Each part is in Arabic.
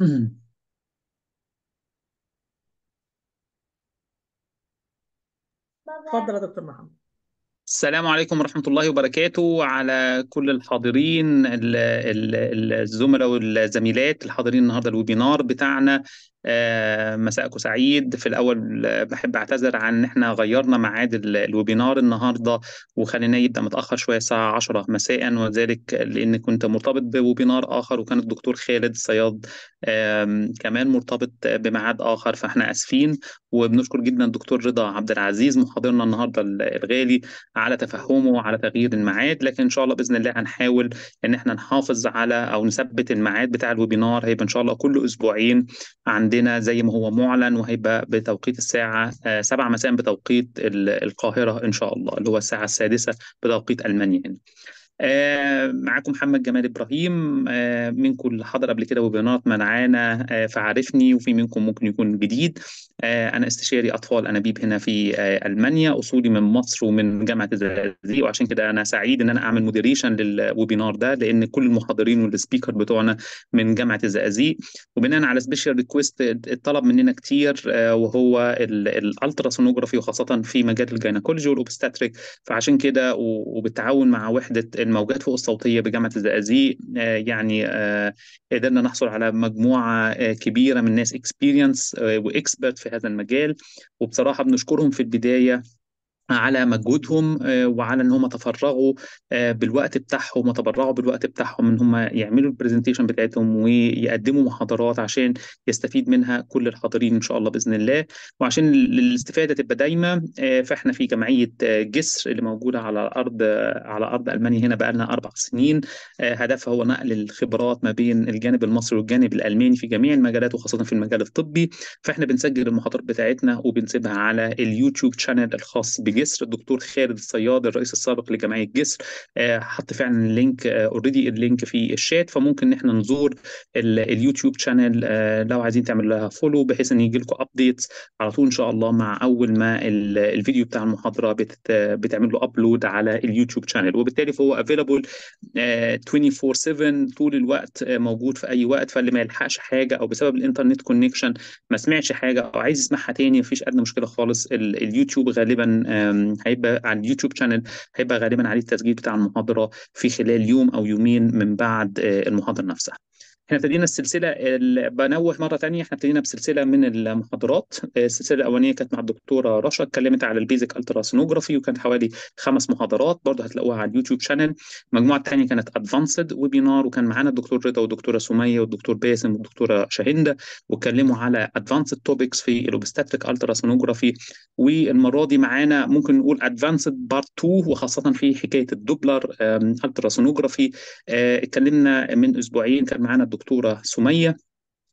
اتفضل يا دكتور محمد السلام عليكم ورحمة الله وبركاته على كل الحاضرين الزملاء والزميلات الحاضرين النهارده الويبينار بتاعنا آه، مساءكم سعيد في الاول آه، بحب اعتذر عن ان احنا غيرنا ميعاد الويبينار النهارده وخليناه يبدا متاخر شويه الساعه 10 مساء وذلك لان كنت مرتبط بويبينار اخر وكان الدكتور خالد صياد كمان مرتبط بميعاد اخر فاحنا اسفين وبنشكر جدا الدكتور رضا عبد العزيز محاضرنا النهارده الغالي على تفهمه وعلى تغيير الميعاد لكن ان شاء الله باذن الله هنحاول ان احنا نحافظ على او نثبت الميعاد بتاع الويبينار هيبقى ان شاء الله كل اسبوعين عند عندنا زي ما هو معلن وهيبقى بتوقيت الساعة 7 آه، مساء بتوقيت القاهرة إن شاء الله اللي هو الساعة السادسة بتوقيت ألمانيا يعني. آه، معاكم محمد جمال ابراهيم آه، منكم اللي حضر قبل كده وبنات منعانا آه، فعارفني وفي منكم ممكن يكون جديد انا استشاري اطفال انابيب هنا في المانيا اصولي من مصر ومن جامعه الزقازيق وعشان كده انا سعيد ان انا اعمل مودريشن للويبينار ده لان كل المحاضرين والسبيكر بتوعنا من جامعه الزقازيق وبناء على سبيشال ريكويست اتطلب مننا كتير وهو الالترا وخاصه في مجال الجينيكولوجي والاوبستاتريك فعشان كده وبالتعاون مع وحده الموجات فوق الصوتيه بجامعه الزقازيق آه، يعني آه، قدرنا نحصل على مجموعه آه، كبيره من ناس اكسبيرينس واكسبرت في هذا المجال وبصراحه بنشكرهم في البدايه على مجهودهم آه، وعلى ان هم تفرغوا آه، بالوقت بتاعهم وتبرعوا بالوقت بتاعهم ان هم يعملوا البرزنتيشن بتاعتهم ويقدموا محاضرات عشان يستفيد منها كل الحاضرين ان شاء الله باذن الله وعشان الاستفاده تبقى دايمه آه، فاحنا في جمعيه جسر اللي موجوده على ارض على ارض المانيا هنا بقى لنا اربع سنين هدفها هو نقل الخبرات ما بين الجانب المصري والجانب الالماني في جميع المجالات وخاصه في المجال الطبي فاحنا بنسجل المحاضرات بتاعتنا وبنسيبها على اليوتيوب شانل الخاص بجسر الجسر الدكتور خالد الصياد الرئيس السابق لجمعيه جسر آه، حط فعلا اللينك اوريدي آه، اللينك في الشات فممكن ان احنا نزور اليوتيوب شانل آه، لو عايزين تعملوا لها فولو بحيث ان يجي لكم ابديتس على طول ان شاء الله مع اول ما الفيديو بتاع المحاضره بتعمل له ابلود على اليوتيوب شانل وبالتالي فهو افيلابل 24 7 طول الوقت موجود في اي وقت فاللي ما يلحقش حاجه او بسبب الانترنت كونكشن ما سمعش حاجه او عايز يسمعها تاني مفيش ادنى مشكله خالص اليوتيوب غالبا هيبقى على اليوتيوب شانل هيبقى غالبا عليه التسجيل بتاع المحاضره في خلال يوم او يومين من بعد آه، المحاضره نفسها احنا ابتدينا السلسله بنوه مره ثانيه احنا ابتدينا بسلسله من المحاضرات آه، السلسله الاولانيه كانت مع الدكتوره رشا اتكلمت على البيزك التراسونوجرافي وكانت حوالي خمس محاضرات برضه هتلاقوها على اليوتيوب شانل المجموعه الثانيه كانت ادفانسد ويبينار وكان معانا الدكتور رضا والدكتوره سميه والدكتور باسم والدكتوره شهنده واتكلموا على ادفانسد توبكس في الاوبستاتريك التراسونوجرافي والمره دي معانا ممكن نقول ادفانسد بارت 2 وخاصه في حكايه الدوبلر التراسونوجرافي آه، اتكلمنا من اسبوعين كان معانا الدكتور الدكتوره سميه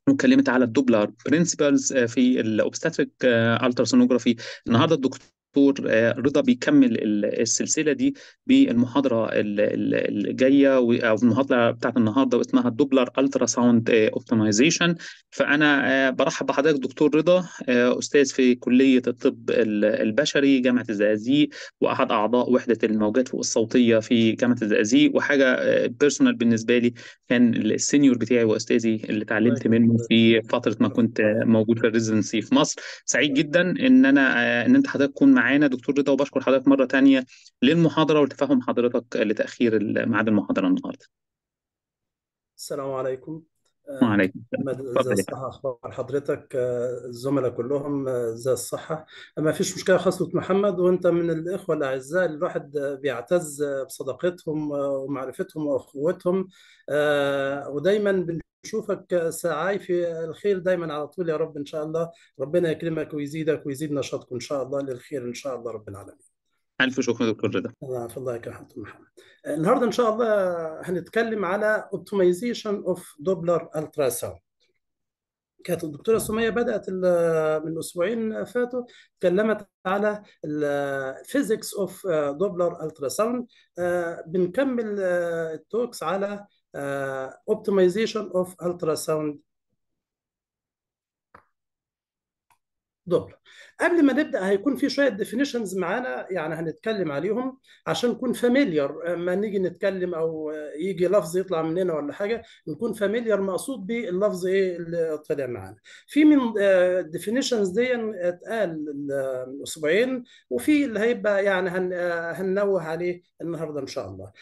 واتكلمت على الدوبلر برنسبلز آه، في الاوبستاتيك التراسونوجرافي آه، النهارده الدكتور دكتور آه، رضا بيكمل السلسله دي بالمحاضره الجايه او المحاضره بتاعت النهارده واسمها الدوبلر الترا ساوند اوبتمايزيشن فانا آه، برحب بحضرتك دكتور رضا آه، استاذ في كليه الطب البشري جامعه الزقازيق واحد اعضاء وحده الموجات الصوتيه في جامعه الزقازيق وحاجه بيرسونال بالنسبه لي كان السينيور بتاعي واستاذي اللي اتعلمت طيب. منه في فتره ما كنت موجود في الريزنسي في مصر سعيد جدا ان انا ان انت حضرتك تكون معانا دكتور رضا وبشكر حضرتك مره تانية للمحاضره والتفاهم حضرتك لتاخير ميعاد المحاضره النهارده السلام عليكم آه، وعليكم السلام الصحة أخبار حضرتك آه، الزملاء كلهم آه، زي الصحة ما فيش مشكلة خاصة محمد وأنت من الإخوة الأعزاء اللي الواحد بيعتز بصداقتهم ومعرفتهم وأخوتهم ودايما نشوفك سعاي في الخير دايما على طول يا رب ان شاء الله ربنا يكرمك ويزيدك ويزيد نشاطك ان شاء الله للخير ان شاء الله رب العالمين الف شكر دكتور رضا الله في الله يا محمد النهارده ان شاء الله هنتكلم على اوبتمايزيشن اوف دوبلر الترا ساوند كانت الدكتوره سميه بدات من اسبوعين فاتوا تكلمت على الفيزيكس اوف دوبلر الترا ساوند بنكمل التوكس آه، على uh, optimization of ultrasound Doppler. قبل ما نبدا هيكون في شويه ديفينيشنز معانا يعني هنتكلم عليهم عشان نكون فاميليار ما نيجي نتكلم او يجي لفظ يطلع مننا ولا حاجه نكون فاميليار مقصود باللفظ ايه اللي طلع معانا في من الديفينيشنز آه، دي اتقال الاسبوعين وفي اللي هيبقى يعني هن آه، هننوه عليه النهارده ان شاء الله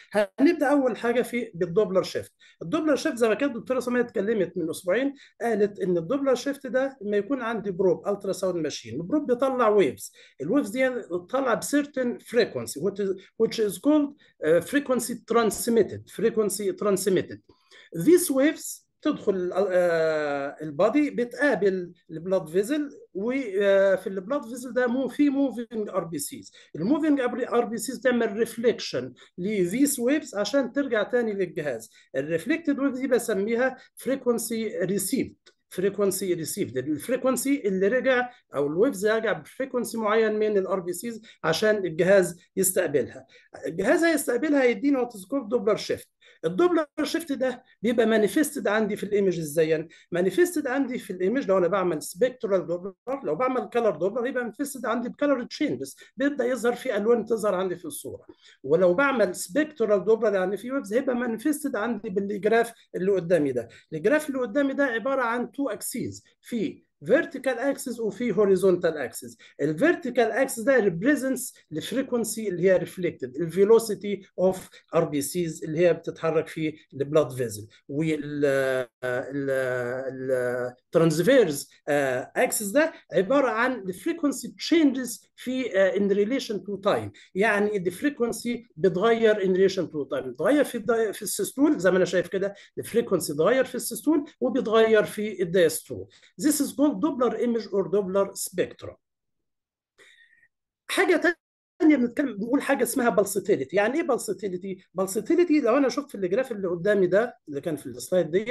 هنبدا اول حاجه في بالدوبلر شيفت الدوبلر شيفت زي ما كانت الدكتوره سميه اتكلمت من اسبوعين قالت ان الدوبلر شيفت ده ما يكون عندي بروب الترا ساوند ماشين البروب بيطلع ويفز الويفز دي بتطلع بسيرتن فريكونسي which is called uh, frequency transmitted frequency transmitted these waves تدخل uh, البادي بتقابل البلاد فيزل وفي البلاد فيزل ده مو في موفينج ار بي سيز الموفينج ار بي سيز تعمل ريفليكشن لذيس ويفز عشان ترجع تاني للجهاز الريفليكتد ويف دي بسميها فريكونسي ريسيفد فريكونسي ريسيفد الفريكونسي اللي رجع او الويفز رجع بفريكونسي معين من الار بي سيز عشان الجهاز يستقبلها الجهاز هيستقبلها يديني وات وتذكر دوبلر شيفت الدوبلر شيفت ده بيبقى مانيفستد عندي في الايمج ازاي يعني مانيفستد عندي في الايمج لو انا بعمل سبيكترال دوبلر لو بعمل كلر دوبلر يبقى مانيفستد عندي بكلر تشينجز بيبدا يظهر في الوان تظهر عندي في الصوره ولو بعمل سبيكترال دوبلر يعني في ويفز هيبقى مانيفستد عندي بالجراف اللي قدامي ده الجراف اللي قدامي ده عباره عن تو اكسيز في فيرتيكال اكسس وفي هوريزونتال اكسس الفيرتيكال اكسس ده ريبريزنتس الفريكونسي اللي هي reflected الفيلوسيتي اوف ار بي سيز اللي هي بتتحرك في البلاد فيزل والترانسفيرز اكسس ده عباره عن الفريكونسي تشينجز في ان ريليشن تو تايم يعني الفريكونسي بتغير ان ريليشن تو تايم بتغير في في السيستول زي ما انا شايف كده الفريكونسي اتغير في السيستول وبيتغير في الدايستول This is good called دوبلر image or دوبلر سبيكترا حاجة ثانية بنتكلم بنقول حاجة اسمها بلسيتيليتي يعني إيه بلسيتيليتي بلسيتيليتي لو أنا شفت في الجراف اللي قدامي ده اللي كان في السلايد دي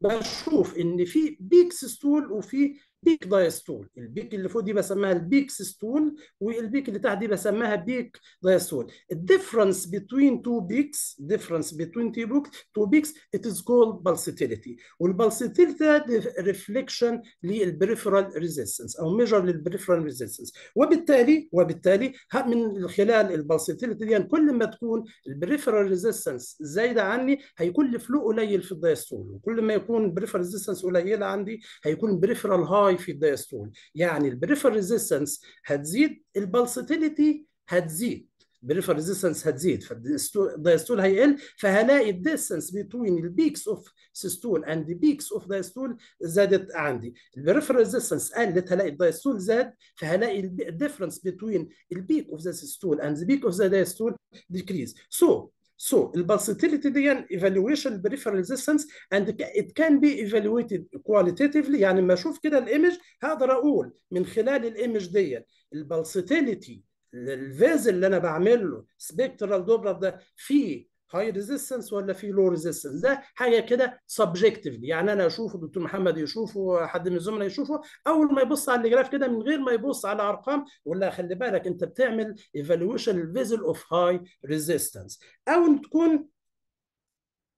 بشوف إن في بيكس ستول وفي بيك دايستول البيك اللي فوق دي بسميها البيك سيستول والبيك اللي تحت دي بسميها بيك دايستول الديفرنس بين تو بيكس ديفرنس بين تو بيكس تو بيكس ات از كول بالسيتيليتي والبالسيتيليتي ريفليكشن للبريفرال ريزيستنس او ميجر للبريفرال ريزيستنس وبالتالي وبالتالي من خلال البالسيتيليتي دي يعني كل ما تكون البريفرال ريزيستنس زايده عني هيكون الفلو قليل في الدايستول وكل ما يكون البريفرال ريزيستنس قليله عندي هيكون البريفرال هاي هاي في الدايستول يعني البريفر ريزيستنس هتزيد البلسيتيليتي هتزيد بريفر ريزيستنس هتزيد فالدايستول هيقل فهلاقي الديستنس بين البيكس اوف سيستول اند بيكس اوف دايستول زادت عندي البريفر ريزيستنس قلت هلاقي الدايستول زاد فهلاقي الديفرنس بين البيك اوف ذا سيستول اند بيك اوف ذا دايستول ديكريز سو So pulsatility دي evaluation peripheral resistance and it can be evaluated qualitatively يعني لما اشوف كده الايمج هقدر اقول من خلال الايمج دي البلسيتيليتي الفيز اللي انا بعمل له سبيكترال دوبلر ده فيه هاي ريزيستنس ولا في لو ريزيستنس ده حاجه كده سبجكتيفلي يعني انا اشوفه دكتور محمد يشوفه حد من الزملاء يشوفه اول ما يبص على الجراف كده من غير ما يبص على ارقام ولا خلي بالك انت بتعمل ايفالويشن للفيزل اوف هاي ريزيستنس او تكون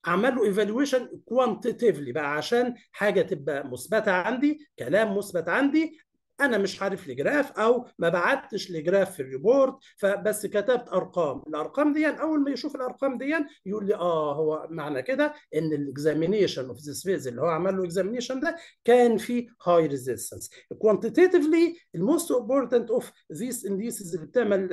عمل له ايفالويشن كوانتيتيفلي بقى عشان حاجه تبقى مثبته عندي كلام مثبت عندي انا مش عارف الجراف او ما بعتش لجراف في الريبورت فبس كتبت ارقام الارقام دي اول ما يشوف الارقام دي يقول لي اه هو معنى كده ان الاكزامينيشن اوف ذيس فيز اللي هو عمل له اكزامينيشن ده كان فيه هاي ريزيستنس كوانتيتيفلي الموست امبورتنت اوف ذيس انديسز اللي بتعمل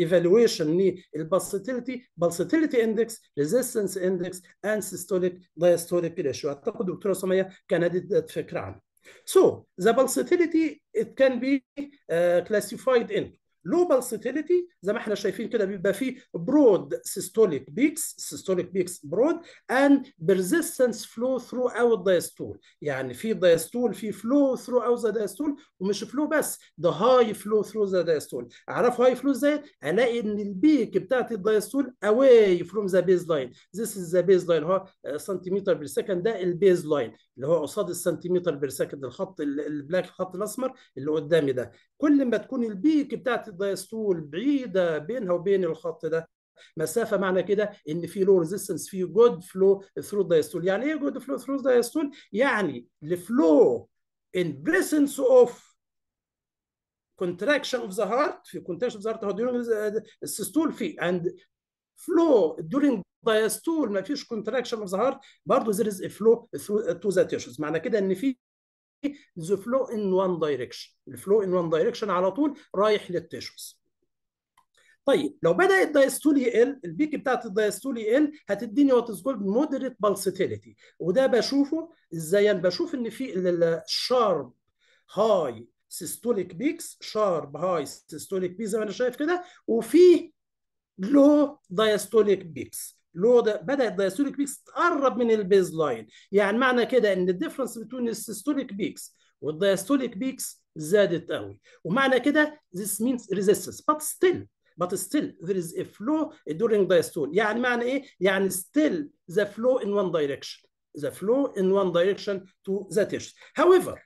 ايفالويشن للباسيتيليتي بالسيتيليتي اندكس ريزيستنس اندكس اند سيستوليك دايستوليك ريشيو اعتقد دكتوره سميه كانت دي فكره عنه So the pulsatility, it can be uh, classified in لوبال ستيليتي زي ما احنا شايفين كده بيبقى فيه برود سيستوليك بيكس سيستوليك بيكس برود اند بيرزيستنس فلو ثرو اوت دايستول يعني في دايستول في فلو ثرو اوت دايستول ومش فلو بس ده هاي فلو ثرو ذا دايستول اعرف هاي فلو ازاي الاقي ان البيك بتاعت الدايستول اواي فروم ذا بيز لاين ذس از ذا بيز لاين هو سنتيمتر بير سكند ده البيز لاين اللي هو قصاد السنتيمتر بير سكند الخط البلاك الخط الاسمر اللي قدامي ده كل ما تكون البيك بتاعت دايستول بعيده بينها وبين الخط ده مسافه معنى كده ان في لو ريزيستنس في جود فلو ثرو الدايستول يعني ايه جود فلو ثرو الدايستول يعني الفلو ان بريسنس اوف كونتراكشن اوف ذا هارت في contraction of the heart during السيستول uh, في اند فلو during دايستول ما فيش كونتراكشن اوف ذا هارت برضه there از فلو flow through uh, to the معنى كده ان في ذا فلو ان وان دايركشن الفلو ان وان دايركشن على طول رايح للتيشوز طيب لو بدا الدايستولي يقل البيك بتاعت الدايستولي يقل هتديني وات از كولد مودريت بالسيتيليتي وده بشوفه ازاي بشوف ان في الشارب هاي سيستوليك بيكس شارب هاي سيستوليك بيكس زي ما انا شايف كده وفي لو دايستوليك بيكس لو بدات الدايستوليك بيكس تقرب من البيز لاين يعني معنى كده ان الديفرنس بين السيستوليك بيكس والدايستوليك بيكس زادت قوي ومعنى كده this means resistance but still but still there is a flow during diastole يعني معنى ايه يعني still the flow in one direction the flow in one direction to the tissue however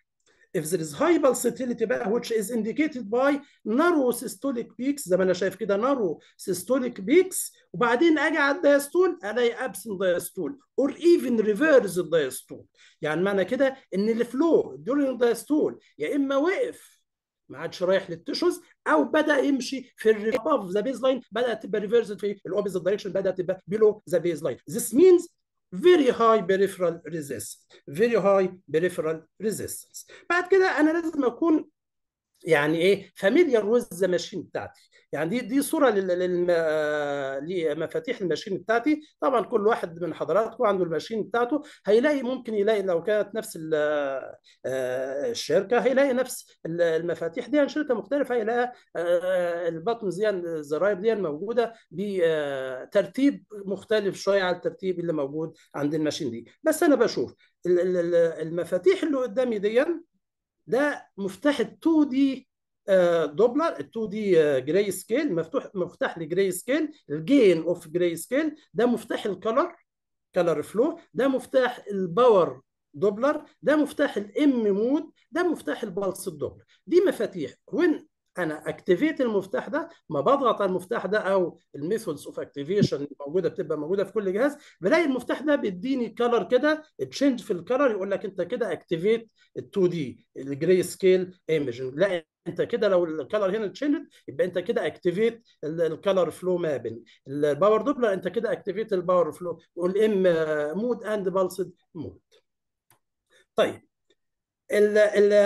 if there is high pulsatility بقى which is indicated by narrow systolic peaks زي ما انا شايف كده narrow systolic peaks وبعدين اجي على الدايستول الاقي absent دايستول, or even reverse الدايستول. يعني معنى كده ان الفلو during diastole يا اما وقف ما عادش رايح للتشوز او بدا يمشي في الريباف ذا بيز لاين بدات تبقى reverse في الاوبزيت دايركشن بدات تبقى بيلو ذا بيز لاين means very high peripheral resistance very high peripheral resistance بعد كده انا لازم اكون يعني ايه فاميليا روز ذا ماشين بتاعتي يعني دي دي صوره لمفاتيح الماشين بتاعتي طبعا كل واحد من حضراتكم عنده الماشين بتاعته هيلاقي ممكن يلاقي لو كانت نفس آه، الشركه هيلاقي نفس المفاتيح دي يعني شركه مختلفه هيلاقي آه، البطن دي الزراير دي موجوده بترتيب مختلف شويه عن الترتيب اللي موجود عند الماشين دي بس انا بشوف المفاتيح اللي قدامي دي ده مفتاح ال 2 دي دوبلر ال 2 دي جراي سكيل مفتوح مفتاح لجراي سكيل الجين اوف جراي سكيل ده مفتاح الكلر كلر فلو ده مفتاح الباور دوبلر ده مفتاح الام مود ده مفتاح البلس الدوبلر دي مفاتيح وين انا اكتيفيت المفتاح ده ما بضغط على المفتاح ده او الميثودز اوف اكتيفيشن موجوده بتبقى موجوده في كل جهاز بلاقي المفتاح ده بيديني كلر كده تشينج في الكلر يقول لك انت كده اكتيفيت ال 2 دي الجري سكيل ايمج لا انت كده لو الكلر هنا تشينج يبقى انت كده اكتيفيت الكلر فلو مابن الباور دوبلر انت كده اكتيفيت الباور فلو والام مود اند بالسد مود طيب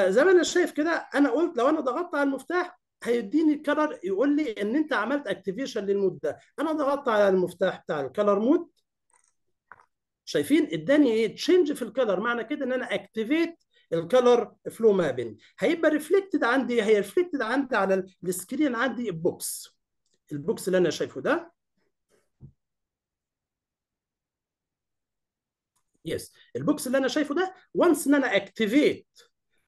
زي ما انا شايف كده انا قلت لو انا ضغطت على المفتاح هيديني الكلر يقول لي ان انت عملت اكتيفيشن للمود ده انا ضغطت على المفتاح بتاع الكلر مود شايفين اداني ايه تشينج في الكلر معنى كده ان انا اكتيفيت الكلر فلو مابن هيبقى ريفلكتد عندي هي ريفلكتد عندي على السكرين عندي البوكس البوكس اللي انا شايفه ده يس البوكس اللي انا شايفه ده وانس ان انا اكتيفيت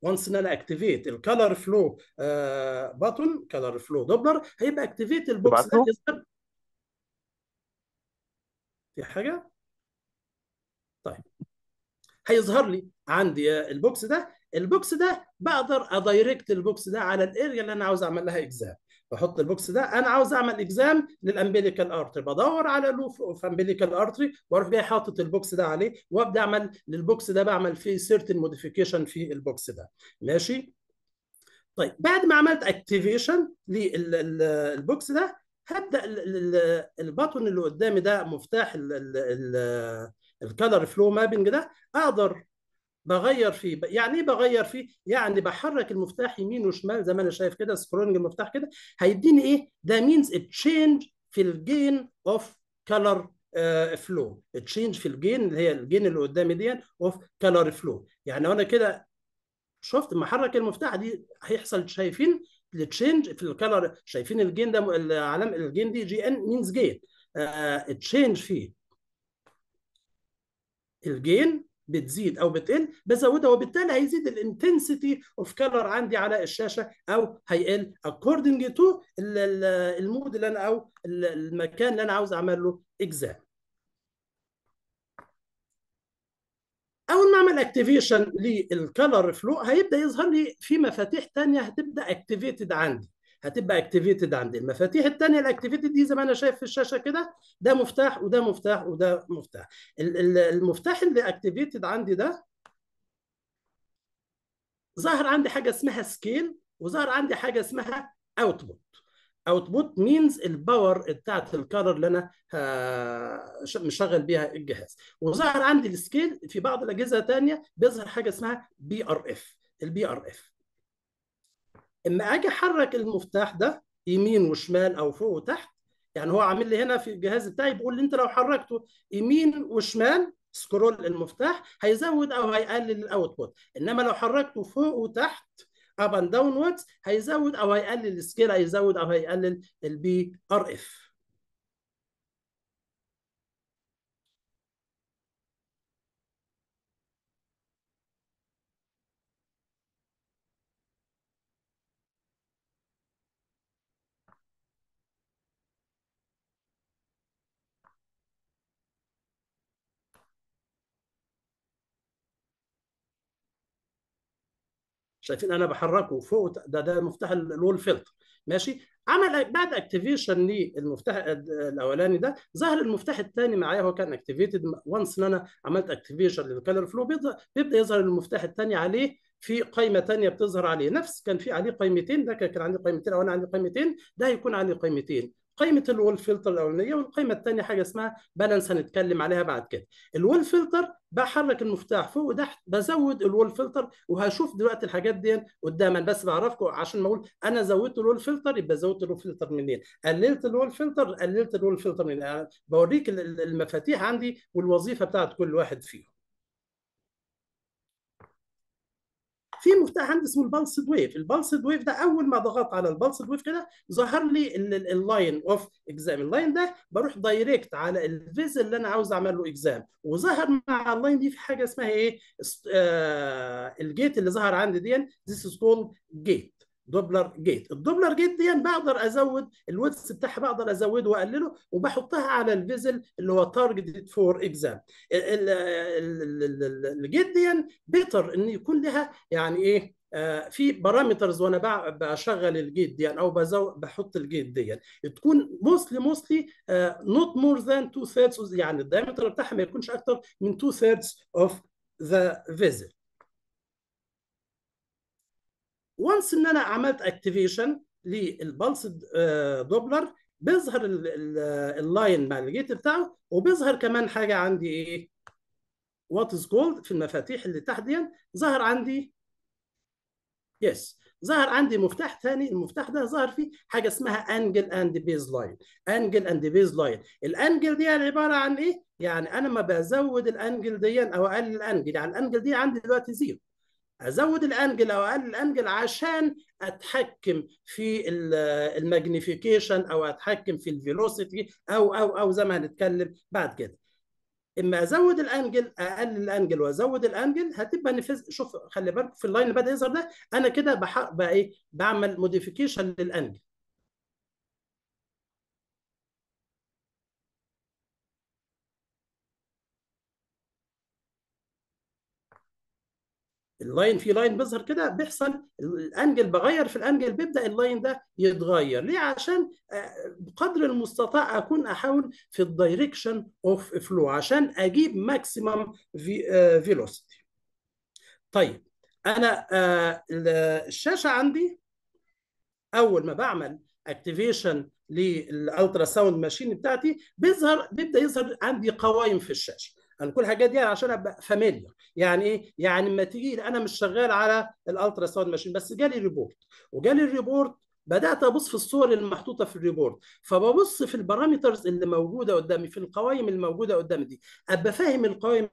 وانس ان انا اكتيفيت الكالر فلو باتون كالر فلو دوبلر هيبقى اكتيفيت البوكس ده يظهر في حاجه طيب هيظهر لي عندي البوكس ده البوكس ده بقدر ادايركت البوكس ده على الاريا اللي انا عاوز اعمل لها اكزام بحط البوكس ده انا عاوز اعمل اكزام للامبليكال ارتري بدور على لوف اوف امبليكال ارتري واروح جاي حاطط البوكس ده عليه وابدا اعمل للبوكس ده بعمل فيه سيرتن موديفيكيشن في البوكس ده ماشي طيب بعد ما عملت اكتيفيشن للبوكس ده هبدا الباتون اللي قدامي ده مفتاح الكالر فلو مابنج ده اقدر بغير فيه يعني ايه بغير فيه يعني بحرك المفتاح يمين وشمال زي ما انا شايف كده سكرولنج المفتاح كده هيديني ايه ده مينز تشينج في الجين اوف كلر فلو تشينج في الجين اللي هي الجين اللي قدامي دي اوف كلر فلو يعني انا كده شفت لما احرك المفتاح دي هيحصل شايفين التشينج في الكلر شايفين الجين ده العلام الجين دي جي ان مينز جين تشينج فيه الجين بتزيد او بتقل بزودها وبالتالي هيزيد الانتنسيتي اوف كلر عندي على الشاشه او هيقل اكوردنج تو المود اللي انا او المكان اللي انا عاوز اعمل له اكزام اول ما اعمل اكتيفيشن للكلر فلو هيبدا يظهر لي في مفاتيح ثانيه هتبدا اكتيفيتد عندي هتبقى اكتيفيتد عندي المفاتيح الثانيه الاكتيفيتد دي زي ما انا شايف في الشاشه كده ده مفتاح وده مفتاح وده مفتاح المفتاح اللي اكتيفيتد عندي ده ظهر عندي حاجه اسمها سكيل وظهر عندي حاجه اسمها اوتبوت اوتبوت مينز الباور بتاعت الكالر اللي انا مشغل بيها الجهاز وظهر عندي السكيل في بعض الاجهزه ثانيه بيظهر حاجه اسمها بي ار اف البي ار اف اما اجي احرك المفتاح ده يمين وشمال او فوق وتحت يعني هو عامل لي هنا في الجهاز بتاعي بيقول لي انت لو حركته يمين وشمال سكرول المفتاح هيزود او هيقلل الاوتبوت انما لو حركته فوق وتحت اب اند داونوردز هيزود او هيقلل السكيل هيزود او هيقلل البي ار اف شايفين انا بحركه فوق ده ده مفتاح الول فلتر ماشي عمل بعد اكتيفيشن للمفتاح الاولاني ده ظهر المفتاح الثاني معايا هو كان اكتيفيتد وانس ان انا عملت اكتيفيشن للكالر فلو بيبدا يظهر المفتاح الثاني عليه في قائمه ثانيه بتظهر عليه نفس كان في عليه قائمتين ده كان عندي قائمتين او انا عندي قائمتين ده هيكون عندي قائمتين قائمه الول فلتر الاولانيه والقائمه الثانيه حاجه اسمها بالانس هنتكلم عليها بعد كده الول فلتر بحرك المفتاح فوق وتحت بزود الول فلتر وهشوف دلوقتي الحاجات دي قدام انا بس بعرفكم عشان ما اقول انا زودت الول فلتر يبقى زودت الول فلتر منين قللت الول فلتر قللت الول فلتر منين بوريك المفاتيح عندي والوظيفه بتاعت كل واحد فيهم في مفتاح عندي اسمه البلسد ويف البلسد ويف ده اول ما ضغطت على البلسد ويف كده ظهر لي اللاين اوف اكزام اللاين ده بروح دايركت على الفيز اللي انا عاوز اعمل له اكزام وظهر مع اللاين دي في حاجه اسمها ايه آه، الجيت اللي ظهر عندي دي ذيس از كولد جيت دوبلر جيت الدوبلر جيت دي بقدر ازود الويدث بتاعها بقدر ازوده واقلله وبحطها على الفيزل اللي هو تارجت فور اكزام الجيت دي بيتر ان يكون لها يعني ايه آه، في بارامترز وانا بشغل الجيت دي او بزود بحط الجيت دي تكون موستلي موستلي نوت مور ذان تو ثيردز يعني الدايمتر بتاعها ما يكونش اكتر من تو ثيردز اوف ذا فيزل وانس ان انا عملت اكتيفيشن للبلس دوبلر بيظهر اللاين آه، مع الجيت بتاعه وبيظهر كمان حاجه عندي ايه وات از جولد في المفاتيح اللي تحت دي ظهر عندي يس yes. ظهر عندي مفتاح ثاني المفتاح ده ظهر فيه حاجه اسمها انجل اند بيز لاين انجل اند بيز لاين الانجل دي يعني عباره عن ايه يعني انا ما بزود الانجل دي او اقلل الانجل يعني الانجل دي عندي دلوقتي زيرو ازود الانجل او اقلل الانجل عشان اتحكم في الماجنيفيكيشن او اتحكم في الفيلوسيتي او او او زي ما هنتكلم بعد كده اما ازود الانجل اقلل الانجل وازود الانجل هتبقى نفذ شوف خلي بالك في اللاين اللي بدا يظهر ده انا كده بقى ايه بعمل موديفيكيشن للانجل اللاين في لاين بيظهر كده بيحصل الانجل بغير في الانجل بيبدا اللاين ده يتغير ليه عشان آه، بقدر المستطاع اكون احاول في الدايركشن اوف فلو عشان اجيب ماكسيمم آه، فيلوسيتي طيب انا آه، الشاشه عندي اول ما بعمل اكتيفيشن للالترا ساوند ماشين بتاعتي بيظهر بيبدا يظهر عندي قوائم في الشاشه انا كل الحاجات دي عشان ابقى فاميليار يعني ايه يعني لما تيجي انا مش شغال على الالترا ساوند ماشين بس جالي ريبورت وجالي الريبورت بدات ابص في الصور المحطوطه في الريبورت فببص في البارامترز اللي موجوده قدامي في القوائم الموجوده قدامي دي ابقى فاهم القوائم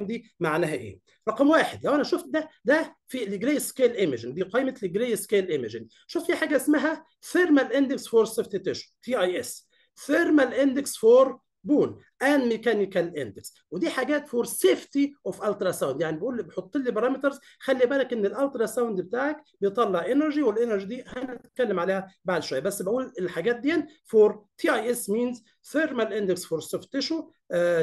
دي معناها ايه؟ رقم واحد لو انا شفت ده ده في الجري سكيل ايمجن دي قائمه الجري سكيل ايمجن شوف في حاجه اسمها ثيرمال اندكس فور سيفتي تيشو تي اي اس ثيرمال اندكس فور بون اند ميكانيكال اندكس ودي حاجات فور سيفتي اوف الترا ساوند يعني بيقول لي بحط لي بارامترز خلي بالك ان الالترا ساوند بتاعك بيطلع انرجي والانرجي دي هنتكلم عليها بعد شويه بس بقول الحاجات دي فور تي اي اس مينز ثيرمال اندكس فور سوفت تيشو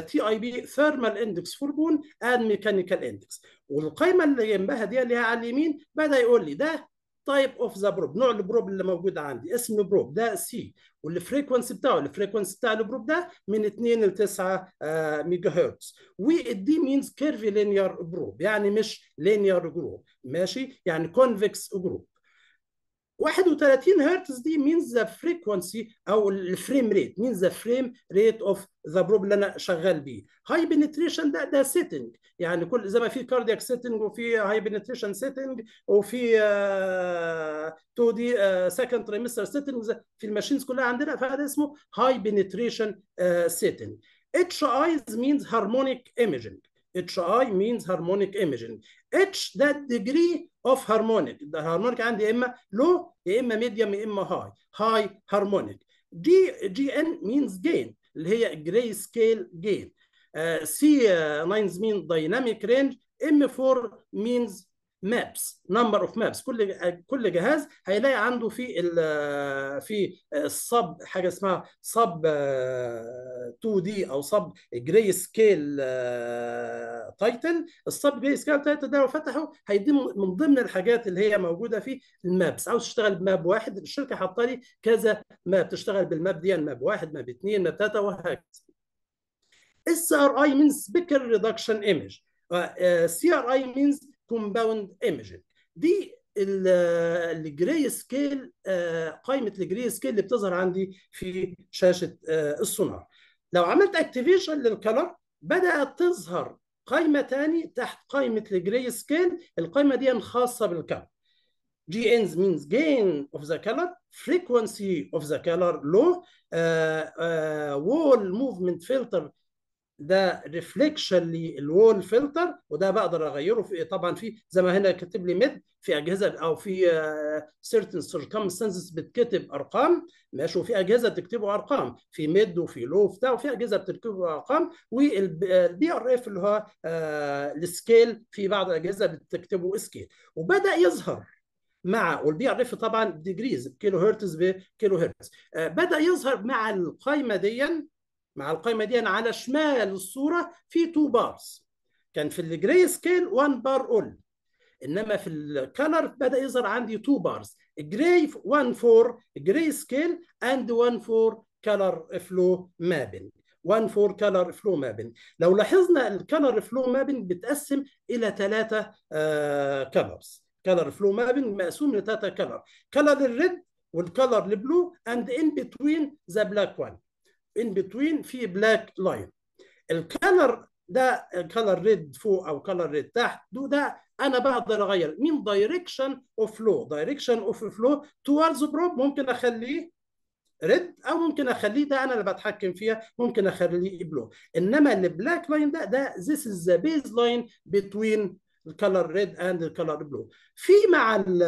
تي اي بي ثيرمال اندكس فور بون اند ميكانيكال اندكس والقايمه اللي جنبها دي اللي هي على اليمين بدا يقول لي ده تايب اوف ذا بروب نوع البروب اللي موجود عندي اسم البروب ده سي والفريكونسي بتاعه الفريكونسي بتاع البروب ده من 2 ل 9 ميجا هرتز والدي مينز كيرفي لينير بروب يعني مش لينير جروب ماشي يعني كونفكس جروب 31 هرتز دي مينز ذا فريكونسي او الفريم ريت مينز ذا فريم ريت اوف ذا بروب اللي انا شغال بيه هاي بنتريشن ده ده سيتنج يعني كل زي ما في كاردياك سيتنج وفي هاي بنتريشن سيتنج وفي آه تو دي سكند تريمستر سيتنج في الماشينز كلها عندنا فده اسمه هاي بنتريشن سيتنج اتش ايز مينز هارمونيك ايميجنج HI means harmonic imaging. اتش ده الديجري اوف هارمونيك الهارمونيك عندي يا اما لو يا اما ميديم يا اما هاي هاي هارمونيك جي جي ان مينز جين اللي هي جراي سكيل جين سي 9 مين دايناميك رينج ام 4 مينز مابس نمبر اوف مابس كل كل جهاز هيلاقي عنده في في الصب حاجه اسمها صب 2 دي او صب جراي سكيل تايتل الصب جراي سكيل تايتل ده لو فتحه هيدي من ضمن الحاجات اللي هي موجوده في المابس عاوز تشتغل بماب واحد الشركه حاطه لي كذا ماب تشتغل بالماب دي ماب يعني واحد ماب اثنين ماب ثلاثه وهكذا اس ار اي means speaker reduction image سي ار اي means كومباوند ايمجنج دي الجري سكيل آه، قائمه الجري سكيل اللي بتظهر عندي في شاشه آه، السونار لو عملت اكتيفيشن للكلر بدات تظهر قائمه تاني تحت قائمه الجري سكيل القائمه دي خاصه بالكلر جي انز مينز جين اوف ذا كلر فريكونسي اوف ذا كلر لو وول موفمنت فلتر ده ريفليكشن للوول فلتر وده بقدر اغيره في إيه؟ طبعا في زي ما هنا كاتب لي ميد في اجهزه او في سيرتن آه، سيركمستانسز بتكتب ارقام ماشي وفي اجهزه بتكتبه ارقام في ميد وفي لو بتاع وفي اجهزه بتكتبه ارقام والبي ار آه، اف اللي هو آه، السكيل في بعض الاجهزه بتكتبه سكيل وبدا يظهر مع والبي ار اف طبعا ديجريز كيلو هرتز بكيلو هرتز بدا يظهر مع القايمه دي مع القائمه دي أنا على شمال الصوره في تو بارز كان في الجري سكيل 1 بار اول انما في الكالر بدا يظهر عندي تو بارز جري 1 فور جري سكيل اند 1 فور كالر فلو مابن 1 فور كالر فلو مابن لو لاحظنا الكالر فلو مابن بتقسم الى ثلاثه كالرز كالر فلو مابن مقسوم لثلاثه كالر كالر الريد والكالر البلو اند ان بتوين ذا بلاك وان ان بتوين في بلاك لاين الكالر ده كالر ريد فوق او كالر ريد تحت ده, ده انا بقدر اغير مين دايركشن اوف فلو دايركشن اوف فلو توارز بروب ممكن اخليه ريد او ممكن اخليه ده انا اللي بتحكم فيها ممكن اخليه بلو انما البلاك لاين ده ده از ذا بيز لاين بتوين الكالر ريد اند الكالر بلو في مع ال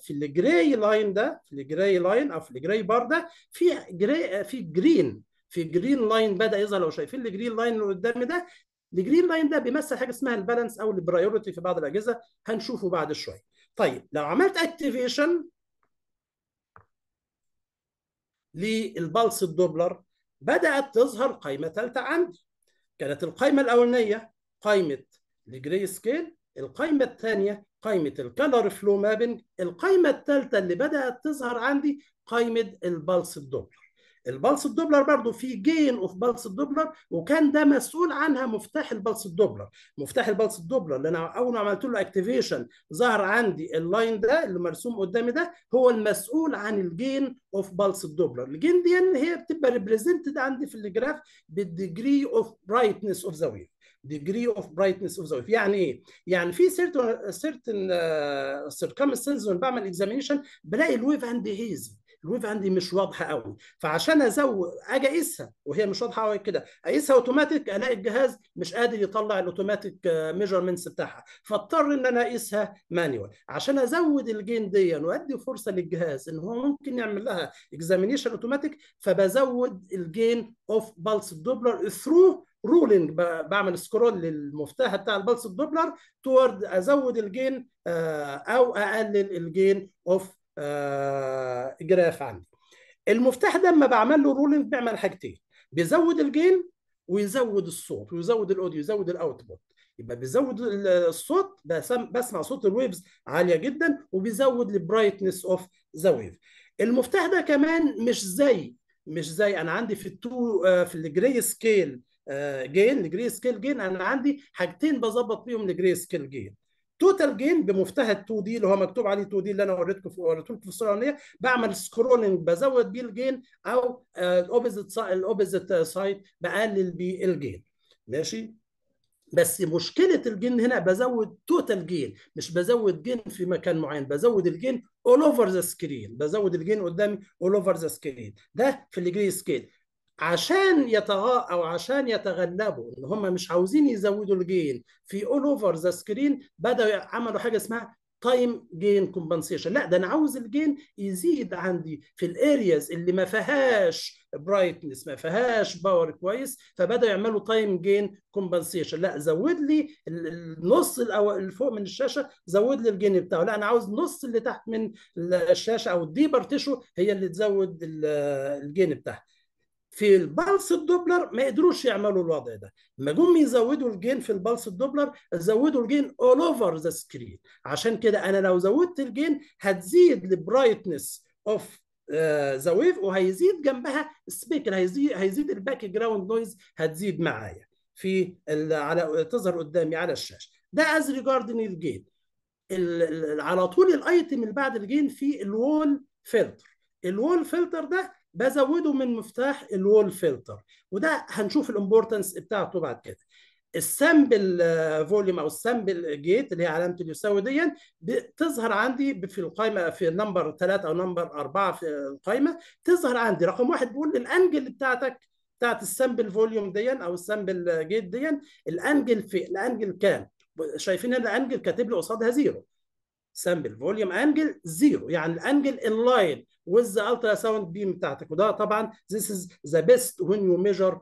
في الجراي لاين ده في الجراي لاين او في الجراي بار ده في جراي في جرين في جرين لاين بدا يظهر لو شايفين الجرين لاين اللي قدام ده الجرين لاين ده بيمثل حاجه اسمها البالانس او البرايورتي في بعض الاجهزه هنشوفه بعد شويه طيب لو عملت اكتيفيشن للبلس الدوبلر بدات تظهر قائمه ثالثه عندي كانت القائمه الاولانيه قائمه الجري سكيل القائمه الثانيه قائمه الكالر فلو مابنج القائمه الثالثه اللي بدات تظهر عندي قائمه البلس الدوبلر البلس الدوبلر برضو في جين اوف بلس الدوبلر وكان ده مسؤول عنها مفتاح البلس الدوبلر مفتاح البلس الدوبلر اللي انا اول ما عملت له اكتيفيشن ظهر عندي اللاين ده اللي مرسوم قدامي ده هو المسؤول عن الجين اوف بلس الدوبلر الجين دي يعني هي بتبقى ريبريزنتد عندي في الجراف بالديجري اوف برايتنس اوف ذا ويف degree of brightness of the wave يعني ايه يعني في certain certain uh, circumstances وانا بعمل examination بلاقي الويف عندي هيزي الويف عندي مش واضحه قوي فعشان ازود اجي اقيسها وهي مش واضحه قوي كده اقيسها اوتوماتيك الاقي الجهاز مش قادر يطلع الاوتوماتيك ميجرمنتس آه، بتاعها فاضطر ان انا اقيسها مانيوال عشان ازود الجين دي وادي فرصه للجهاز ان هو ممكن يعمل لها اكزامينيشن اوتوماتيك فبزود الجين اوف بالس دوبلر ثرو رولينج بعمل سكرول للمفتاح بتاع البلس الدوبلر تورد ازود الجين آه، او اقلل الجين اوف آه، جراف عندي المفتاح ده لما بعمل له رولينج بيعمل حاجتين بيزود الجين ويزود الصوت ويزود الاوديو يزود الاوتبوت يبقى بيزود الصوت بسمع صوت الويفز عاليه جدا وبيزود البرايتنس اوف ذا ويف المفتاح ده كمان مش زي مش زي انا عندي في التو آه، في الجري سكيل جين الجري سكيل جين انا عندي حاجتين بظبط بيهم الجري سكيل جين توتال جين بمفتاح ال 2 دي اللي هو مكتوب عليه 2 دي اللي انا وريتكم في وريتكم في الصوره الاولانيه بعمل سكرولنج بزود بيه الجين او الاوبزيت الاوبزيت سايد بقلل بيه الجين ماشي بس مشكله الجين هنا بزود توتال جين مش بزود جين في مكان معين بزود الجين اول اوفر ذا سكرين بزود الجين قدامي اول اوفر ذا سكرين ده في الجري سكيل عشان يتغ... او عشان يتغلبوا ان هم مش عاوزين يزودوا الجين في اول اوفر ذا سكرين بداوا عملوا حاجه اسمها تايم جين كومبنسيشن لا ده انا عاوز الجين يزيد عندي في الارياز اللي ما فيهاش برايتنس ما فيهاش باور كويس فبداوا يعملوا تايم جين كومبنسيشن لا زود لي النص اللي فوق من الشاشه زود لي الجين بتاعه لا انا عاوز النص اللي تحت من الشاشه او الدي بارتيشو هي اللي تزود الجين بتاعها في البلس الدوبلر ما يقدروش يعملوا الوضع ده لما جم يزودوا الجين في البلس الدوبلر زودوا الجين اول اوفر ذا سكرين عشان كده انا لو زودت الجين هتزيد البرايتنس اوف ذا ويف وهيزيد جنبها سبيكر هيزيد هيزيد الباك جراوند نويز هتزيد معايا في على تظهر قدامي على الشاشه ده از ريجاردن الجين على طول الايتم اللي بعد الجين في الوول فلتر الوول فلتر ده بزوده من مفتاح الوول فلتر وده هنشوف الامبورتنس بتاعته بعد كده السامبل فوليوم او السامبل جيت اللي هي علامه اليساوي دي بتظهر عندي في القائمه في نمبر 3 او نمبر 4 في القائمه تظهر عندي رقم واحد بيقول الانجل بتاعتك بتاعت السامبل فوليوم دي او السامبل جيت دي الانجل في الانجل كام شايفين ان الانجل كاتب لي قصادها زيرو سامبل فوليوم انجل زيرو يعني الانجل اللاين وذ الترا ساوند بيم بتاعتك وده طبعا ذيس از ذا بيست وين يو ميجر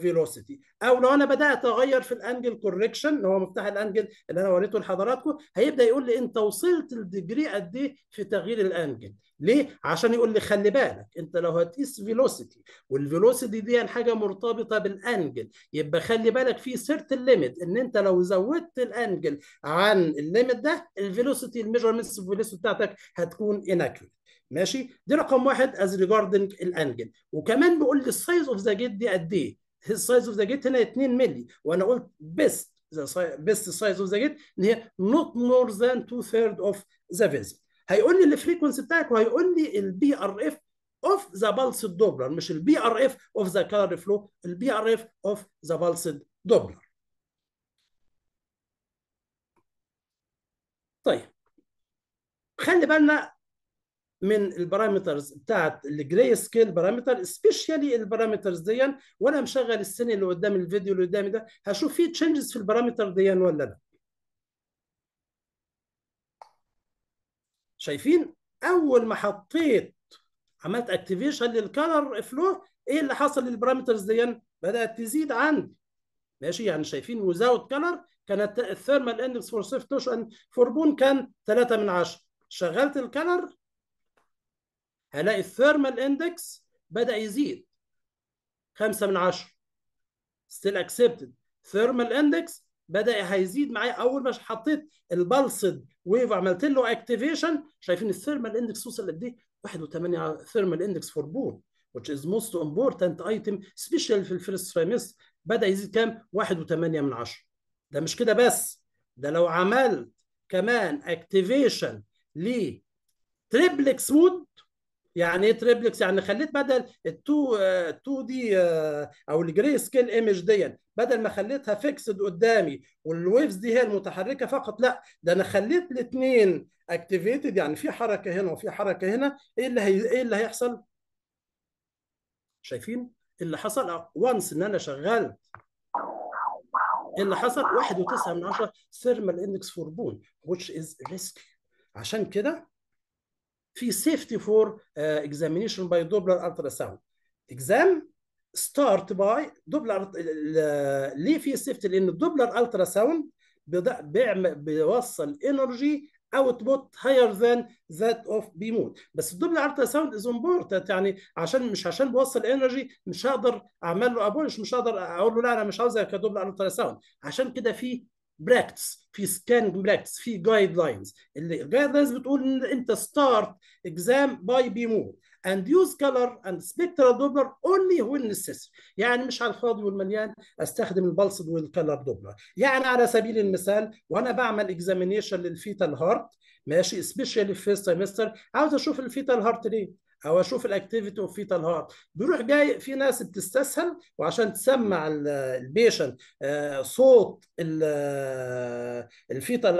فيلوسيتي او لو انا بدات اغير في الانجل كوركشن اللي هو مفتاح الانجل اللي انا وريته لحضراتكم هيبدا يقول لي انت وصلت لديجري قد ايه في تغيير الانجل ليه عشان يقول لي خلي بالك انت لو هتقيس فيلوسيتي والفيلوسيتي دي يعني حاجه مرتبطه بالانجل يبقى خلي بالك في سيرتن ليميت ان انت لو زودت الانجل عن الليميت ده الفيلوسيتي الميجرمنتس فيلوسيتي بتاعتك هتكون اناكيوريت ماشي دي رقم واحد از ريجاردنج الانجل وكمان بيقول لي السايز اوف ذا جيت دي قد ايه his size of the gate هنا 2 مللي وانا قلت best the best size of the gate ان هي not more than two third of the vessel هيقول لي الفريكونسي بتاعك وهيقول لي البي ار اف اوف ذا بالس دوبلر مش البي ار اف اوف ذا كالر فلو البي ار اف اوف ذا بالس دوبلر طيب خلي بالنا من البارامترز بتاعت الجراي سكيل بارامتر سبيشالي البارامترز دي وانا مشغل السنه اللي قدام الفيديو اللي قدامي ده هشوف في تشنجز في البارامتر دي ولا لا شايفين اول ما حطيت عملت اكتيفيشن للكالر فلو ايه اللي حصل للبارامترز دي بدات تزيد عندي ماشي يعني شايفين وزاوت كالر كانت الثيرمال اندكس فور سيفتوشن فور بون كان 3 من 10 شغلت الكالر هلاقي الثيرمال اندكس بدا يزيد 5 من 10 ستيل اكسبتد ثيرمال اندكس بدا هيزيد معايا اول ما حطيت البلصد ويف عملت له اكتيفيشن شايفين الثيرمال اندكس وصل لقد ايه 81 ثيرمال اندكس فور بون which is most important item special في الفيرست trimester بدا يزيد كام 1.8 من 10 ده مش كده بس ده لو عملت كمان اكتيفيشن ل تريبلكس مود يعني ايه تريبلكس يعني خليت بدل التو 2 آه، دي آه، او الجري سكيل ايمج دي بدل ما خليتها فيكسد قدامي والويفز دي هي المتحركه فقط لا ده انا خليت الاثنين اكتيفيتد يعني في حركه هنا وفي حركه هنا ايه اللي هي ايه اللي هيحصل؟ شايفين إيه اللي حصل وانس آه، ان انا شغلت إيه اللي حصل 1.9 من 10 ثيرمال اندكس فور بون وتش از ريسكي عشان كده في سيفتي فور اكزامينيشن باي دوبلر الترا ساوند اكزام ستارت باي دوبلر ليه في سيفتي لان الدوبلر الترا ساوند بيوصل انرجي بوت هاير ذان ذات اوف بي مود بس الدبل الترا ساوند از امبورتنت يعني عشان مش عشان بوصل انرجي مش هقدر اعمل له ابولش مش هقدر اقول له لا انا مش عاوزك كدبل الترا ساوند عشان كده في براكتس في سكان براكتس في جايد لاينز الجايد لاينز بتقول ان انت ستارت اكزام باي بي مود اند يوز كلر اند سبكترال دوبلر اونلي وين نسيسري يعني مش على الفاضي والمليان استخدم البلصد والكلر دوبلر يعني على سبيل المثال وانا بعمل اكزامينيشن للفيتال هارت ماشي سبيشالي في فيرست سيمستر عاوز اشوف الفيتال هارت ليه او اشوف الاكتيفيتي اوف فيتال هارت بيروح جاي في ناس بتستسهل وعشان تسمع البيشنت آه، صوت الفيتال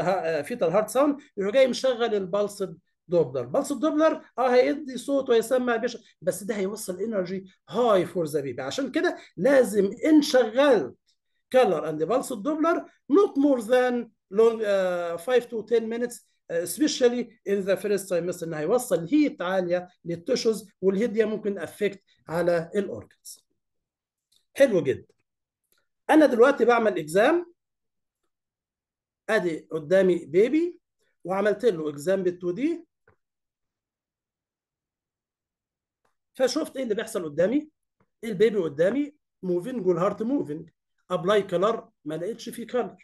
فيتال هارت ساوند يروح جاي مشغل البلس دوبلر بلس الدوبلر اه هيدي صوت ويسمع بيش بس ده هيوصل انرجي هاي فور ذا بيبي عشان كده لازم ان شغلت كلر اند بلس الدوبلر نوت مور ذان لونج 5 تو 10 مينتس especially in the first trimester انه هيوصل هيت عاليه للتشوز والهيت دي ممكن افكت على الاورجنز حلو جدا انا دلوقتي بعمل اكزام ادي قدامي بيبي وعملت له اكزام بال 2 دي فشفت ايه اللي بيحصل قدامي البيبي قدامي موفينج والهارت موفينج ابلاي كلر ما لقيتش فيه كلر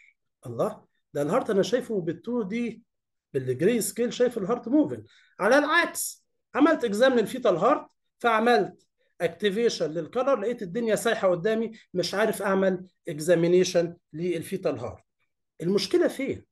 الله ده الهارت انا شايفه بال 2 دي بالجري سكيل شايف الهارت موفنج على العكس عملت اكزام للفيتال هارت فعملت اكتيفيشن للكلر لقيت الدنيا سايحه قدامي مش عارف اعمل اكزامينيشن للفيتال هارت المشكله فين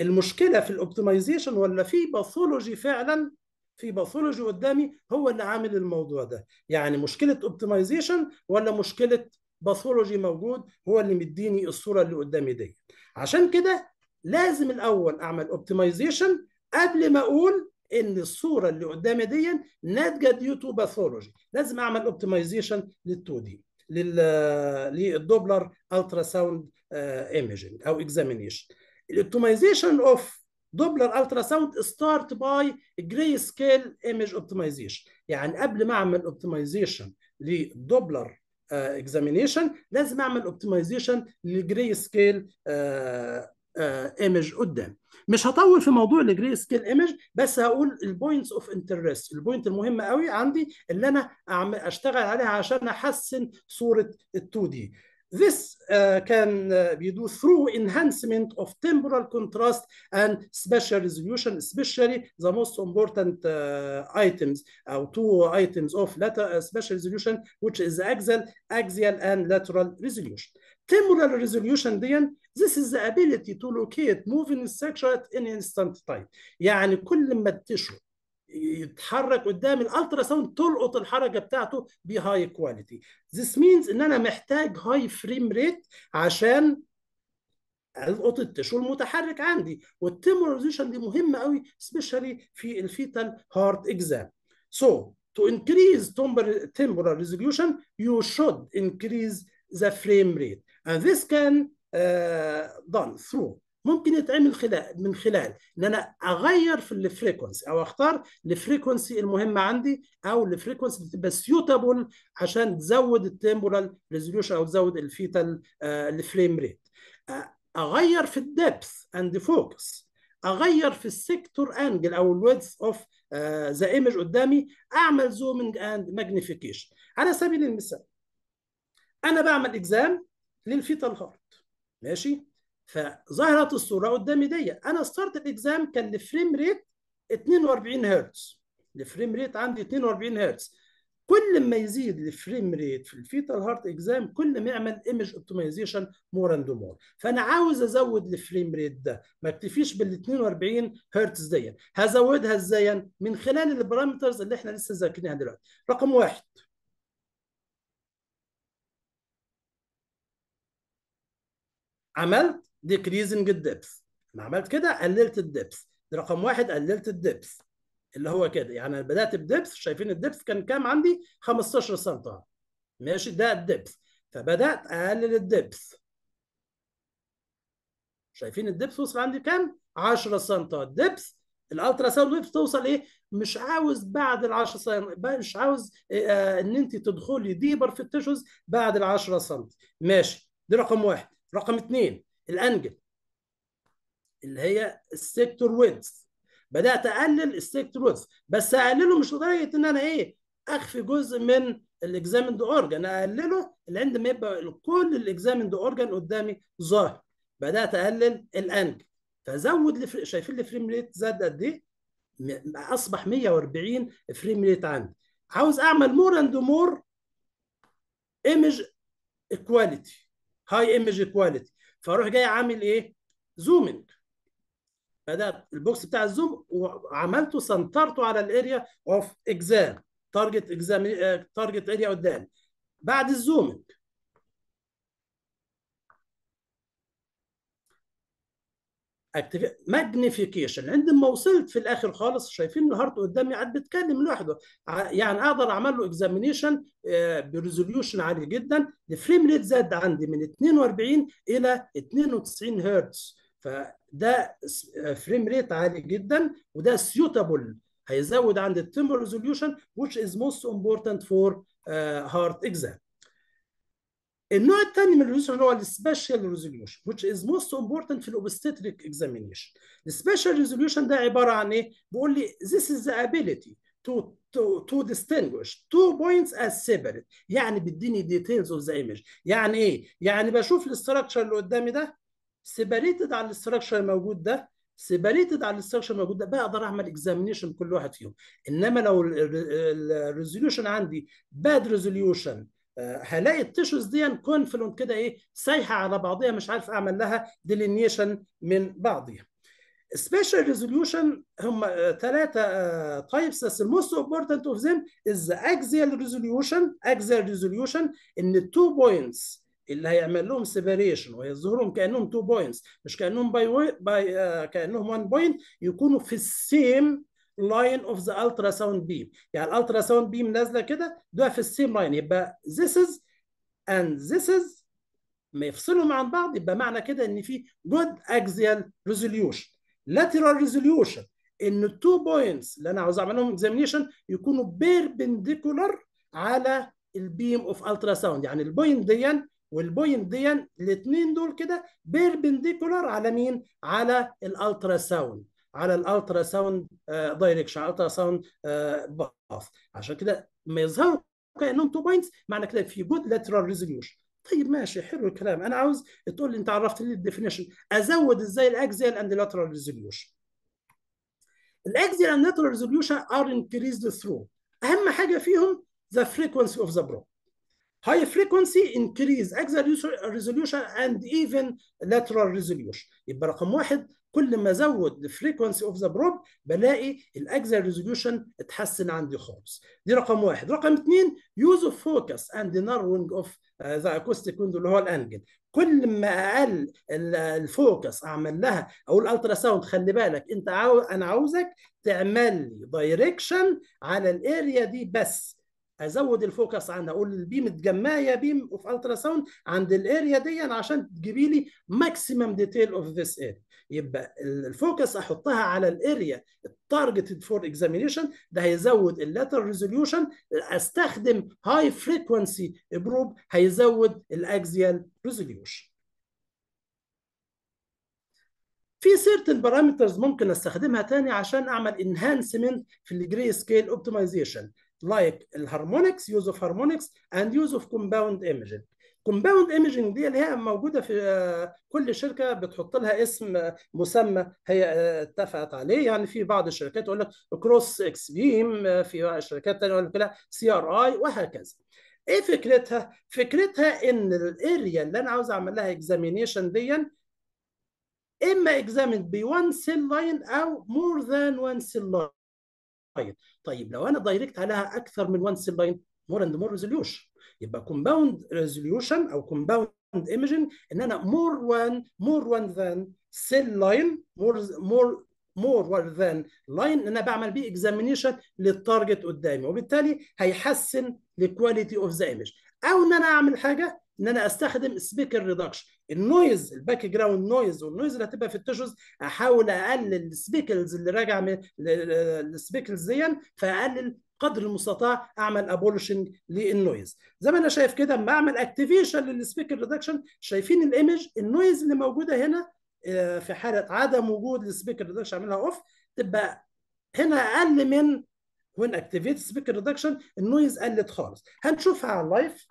المشكله في الاوبتمايزيشن ولا في باثولوجي فعلا في باثولوجي قدامي هو اللي عامل الموضوع ده يعني مشكله اوبتمايزيشن ولا مشكله باثولوجي موجود هو اللي مديني الصوره اللي قدامي دي عشان كده لازم الاول اعمل اوبتمايزيشن قبل ما اقول ان الصوره اللي قدامي دي ناتجه ديو تو باثولوجي لازم اعمل اوبتمايزيشن لل2 دي للدوبلر الترا ساوند ايميجنج او اكزامينيشن الاوبتمايزيشن اوف دوبلر الترا ساوند ستارت باي جراي سكيل ايمج اوبتمايزيشن يعني قبل ما اعمل اوبتمايزيشن للدوبلر اكزامينيشن لازم اعمل اوبتمايزيشن للجراي سكيل ايمج قدام مش هطول في موضوع الجري سكيل ايمج بس هقول البوينتس اوف انترست البوينت المهمه قوي عندي اللي انا أعمل اشتغل عليها عشان احسن صوره ال2 دي This uh, can uh, be do through enhancement of temporal contrast and spatial resolution, especially the most important uh, items or two items of lateral spatial resolution, which is axial, axial and lateral resolution. Temporal resolution دي this is the ability to locate moving structure at any instant time يعني كل ما التشو يتحرك قدام الالترا ساوند تلقط الحركه بتاعته بهاي كواليتي this means ان انا محتاج هاي فريم ريت عشان القط التشو المتحرك عندي والتيمورزيشن دي مهمه قوي سبيشالي في الفيتال هارت اكزام so to increase temporal resolution you should increase the frame rate And آه، this can uh, done through ممكن يتعمل خلال من خلال ان انا اغير في الفريكونسي او اختار الفريكونسي المهمه عندي او الفريكونسي اللي تبقى سيوتابل عشان تزود التمبورال ريزوليوشن او تزود الفيتال الفريم ريت اغير في الدبث اند فوكس اغير في السيكتور انجل او الويدث اوف ذا ايمج قدامي اعمل زومنج اند ماجنيفيكيشن على سبيل المثال انا بعمل اكزام للفيتا هارت ماشي فظهرت الصوره قدامي دي انا ستارت الاكزام كان الفريم ريت 42 هرتز الفريم ريت عندي 42 هرتز كل ما يزيد الفريم ريت في الفيتال هارت اكزام كل ما يعمل ايمج اوبتمايزيشن مور اند مور فانا عاوز ازود الفريم ريت ده ما اكتفيش بال 42 هرتز ديت هزودها ازاي من خلال البارامترز اللي احنا لسه ذاكرينها دلوقتي رقم واحد عملت decreasing الدبس انا عملت كده قللت الدبس دي رقم واحد قللت الدبس اللي هو كده يعني بدات بدبس شايفين الدبس كان كام عندي 15 سم ماشي ده الدبس فبدات اقلل الدبس شايفين الدبس وصل عندي كام 10 سم الدبس الالترا ساوند ويف توصل ايه مش عاوز بعد ال 10 سم مش عاوز إيه آه ان انت تدخلي ديبر في التشوز بعد ال 10 سم ماشي دي رقم واحد رقم اثنين الانجل اللي هي السيكتور ويدز بدات اقلل السيكتور ويدز بس اقلله مش لدرجه ان انا ايه اخفي جزء من الاكزامند اورجن اقلله اللي ما يبقى كل الاكزامند اورجن قدامي ظاهر بدات اقلل الانجل فزود شايفين الفريم ريت زاد قد ايه؟ اصبح 140 فريم ريت عندي عاوز اعمل مور اند مور ايمج كواليتي هاي ايمج كواليتي فاروح جاي عامل ايه زومينج فده البوكس بتاع الزوم وعملته سنترته على الاريا اوف اكزام تارجت اكزام تارجت اريا قدامي بعد الزومينج ماجنيفيكيشن عندما وصلت في الاخر خالص شايفين الهارت قدامي قاعد بيتكلم لوحده يعني اقدر اعمل له اكزامينيشن آه، بريزوليوشن عالي جدا الفريم ريت زاد عندي من 42 الى 92 هرتز فده فريم ريت آه، عالي جدا وده سيوتابل هيزود عند التيم ريزوليوشن which is most important for uh, آه، اكزام exam النوع الثاني من الريزولوشن هو السبيشال ريزوليوشن which is most important في الاوبستتريك اكزامينيشن السبيشال ريزوليوشن ده عباره عن ايه؟ بيقول لي this is the ability to to to distinguish two points as separate يعني بيديني details of the image يعني ايه؟ يعني بشوف الاستراكشر اللي قدامي ده سيبريتد على الاستراكشر الموجود ده سيبريتد على الاستراكشر الموجود ده بقدر اعمل اكزامينيشن كل واحد فيهم انما لو الريزوليوشن عندي باد ريزوليوشن هلاقي التيشوز دي كونفلونت كده ايه سايحه على بعضها مش عارف اعمل لها ديلينيشن من بعضها سبيشال ريزوليوشن هم ثلاثه تايبس آه، بس الموست امبورتنت اوف ذيم از اكزيال ريزوليوشن اكزيال ريزوليوشن ان التو بوينتس اللي هيعمل لهم سيبريشن ويظهر لهم كانهم تو بوينتس مش كانهم باي آه، باي كانهم وان بوينت يكونوا في السيم لاين اوف ذا الترا ساوند بيم يعني الالترا ساوند بيم نازله كده ده في السيم لاين يبقى this is and this is ما يفصلهم عن بعض يبقى معنى كده ان في جود اكزيال ريزوليوشن lateral ريزوليوشن ان التو بوينتس اللي انا عاوز اعملهم اكزامينيشن يكونوا بيربنديكولار على البيم اوف الترا ساوند يعني البوينت دي والبوينت دي الاثنين دول كده بيربنديكولار على مين؟ على الالترا ساوند على الالترا ساوند آه، دايركشن الترا ساوند آه، باث عشان كده ما يظهر كانهم تو بوينتس معنى كده في جود لاترال ريزوليوشن طيب ماشي حلو الكلام انا عاوز تقول لي انت عرفت لي الديفينيشن ازود ازاي الاكزيال اند لاترال ريزوليوشن الاكزيال اند لاترال ريزوليوشن ار انكريزد ثرو اهم حاجه فيهم ذا فريكونسي اوف ذا برو High frequency increase axial resolution and even lateral resolution. يبقى رقم واحد كل ما ازود الفريكونسي اوف ذا بروب بلاقي الاجزا ريزوليوشن اتحسن عندي خالص دي رقم واحد رقم اثنين يوز اوف فوكس اند نارونج اوف ذا اكوستيك ويندو اللي هو الانجل كل ما اقل الفوكس اعمل لها او الالترا ساوند خلي بالك انت عاو انا عاوزك تعمل لي دايركشن على الاريا دي بس ازود الفوكس عنها اقول البيم اتجمع يا بيم اوف الترا ساوند عند الاريا دي عشان تجيبي لي ماكسيمم ديتيل اوف ذس اريا يبقى الفوكس احطها على الاريا التارجتد فور اكزامينيشن ده هيزود اللاتر ريزوليوشن استخدم هاي فريكونسي بروب هيزود الاكزيال ريزوليوشن في سيرتن بارامترز ممكن استخدمها تاني عشان اعمل انهانسمنت في الجري سكيل اوبتمايزيشن لايك الهارمونكس يوز اوف هارمونكس اند يوز اوف كومباوند ايمجنج كومباوند ايمجنج دي اللي هي موجوده في كل شركه بتحط لها اسم مسمى هي آه، اتفقت عليه يعني في بعض الشركات تقول لك كروس اكس بيم في شركات ثانيه يقول لك لا سي ار اي وهكذا ايه فكرتها؟ فكرتها ان الاريا اللي انا عاوز اعمل لها اكزامينيشن دي اما اكزامين ب1 سيل لاين او مور ذان 1 سيل لاين طيب لو انا دايركت عليها اكثر من 1 سيل لاين مور اند مور ريزوليوشن يبقى كومباوند ريزوليوشن او كومباوند ايمجنج ان انا مور وان مور وان ذان سيل لاين مور مور مور ذان لاين انا بعمل بيه اكزامينيشن للتارجت قدامي وبالتالي هيحسن الكواليتي اوف ذا ايمج او ان انا اعمل حاجه ان انا استخدم سبيكر ريدكشن النويز الباك جراوند نويز والنويز اللي هتبقى في التشوز احاول اقلل السبيكلز اللي راجع من السبيكلز دي فاقلل قدر المستطاع اعمل ابولشنج للنويز زي ما انا شايف كده اما اعمل اكتيفيشن للسبيكر ريدكشن شايفين الايمج النويز اللي موجوده هنا آه، في حاله عدم وجود السبيكر ريدكشن اعملها اوف تبقى هنا اقل من وين اكتيفيت سبيكر ريدكشن النويز قلت خالص هنشوفها على اللايف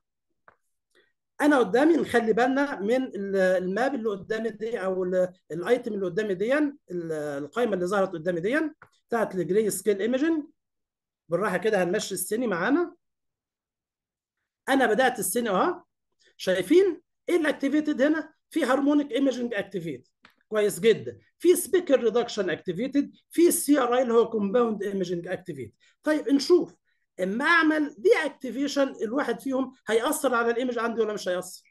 انا قدامي نخلي بالنا من الماب اللي قدامي دي او الايتم اللي قدامي دي القائمه اللي ظهرت قدامي دي بتاعت الجري سكيل ايمجنج بالراحه كده هنمشي السن معانا انا بدات السن اهو شايفين ايه الاكتيفيتد هنا في هارمونيك ايمجنج اكتيفيت كويس جدا في سبيكر ريدكشن اكتيفيتد في السي ار اي اللي هو كومباوند ايمجنج اكتيفيت طيب نشوف اما اعمل دي اكتيفيشن الواحد فيهم هياثر على الايمج عندي ولا مش هياثر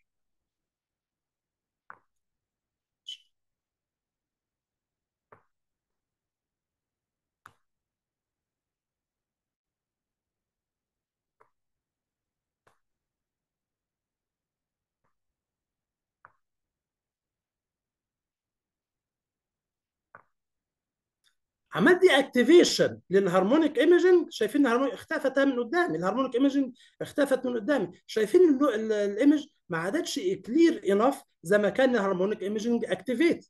عملت دي اكتيفيشن للهارمونيك ايمجنج شايفين الهارمونيك اختفت من قدامي الهارمونيك ايمجنج اختفت من قدامي شايفين الايمج ما عادتش كلير انف زي ما كان الهارمونيك ايمجنج اكتيفيتد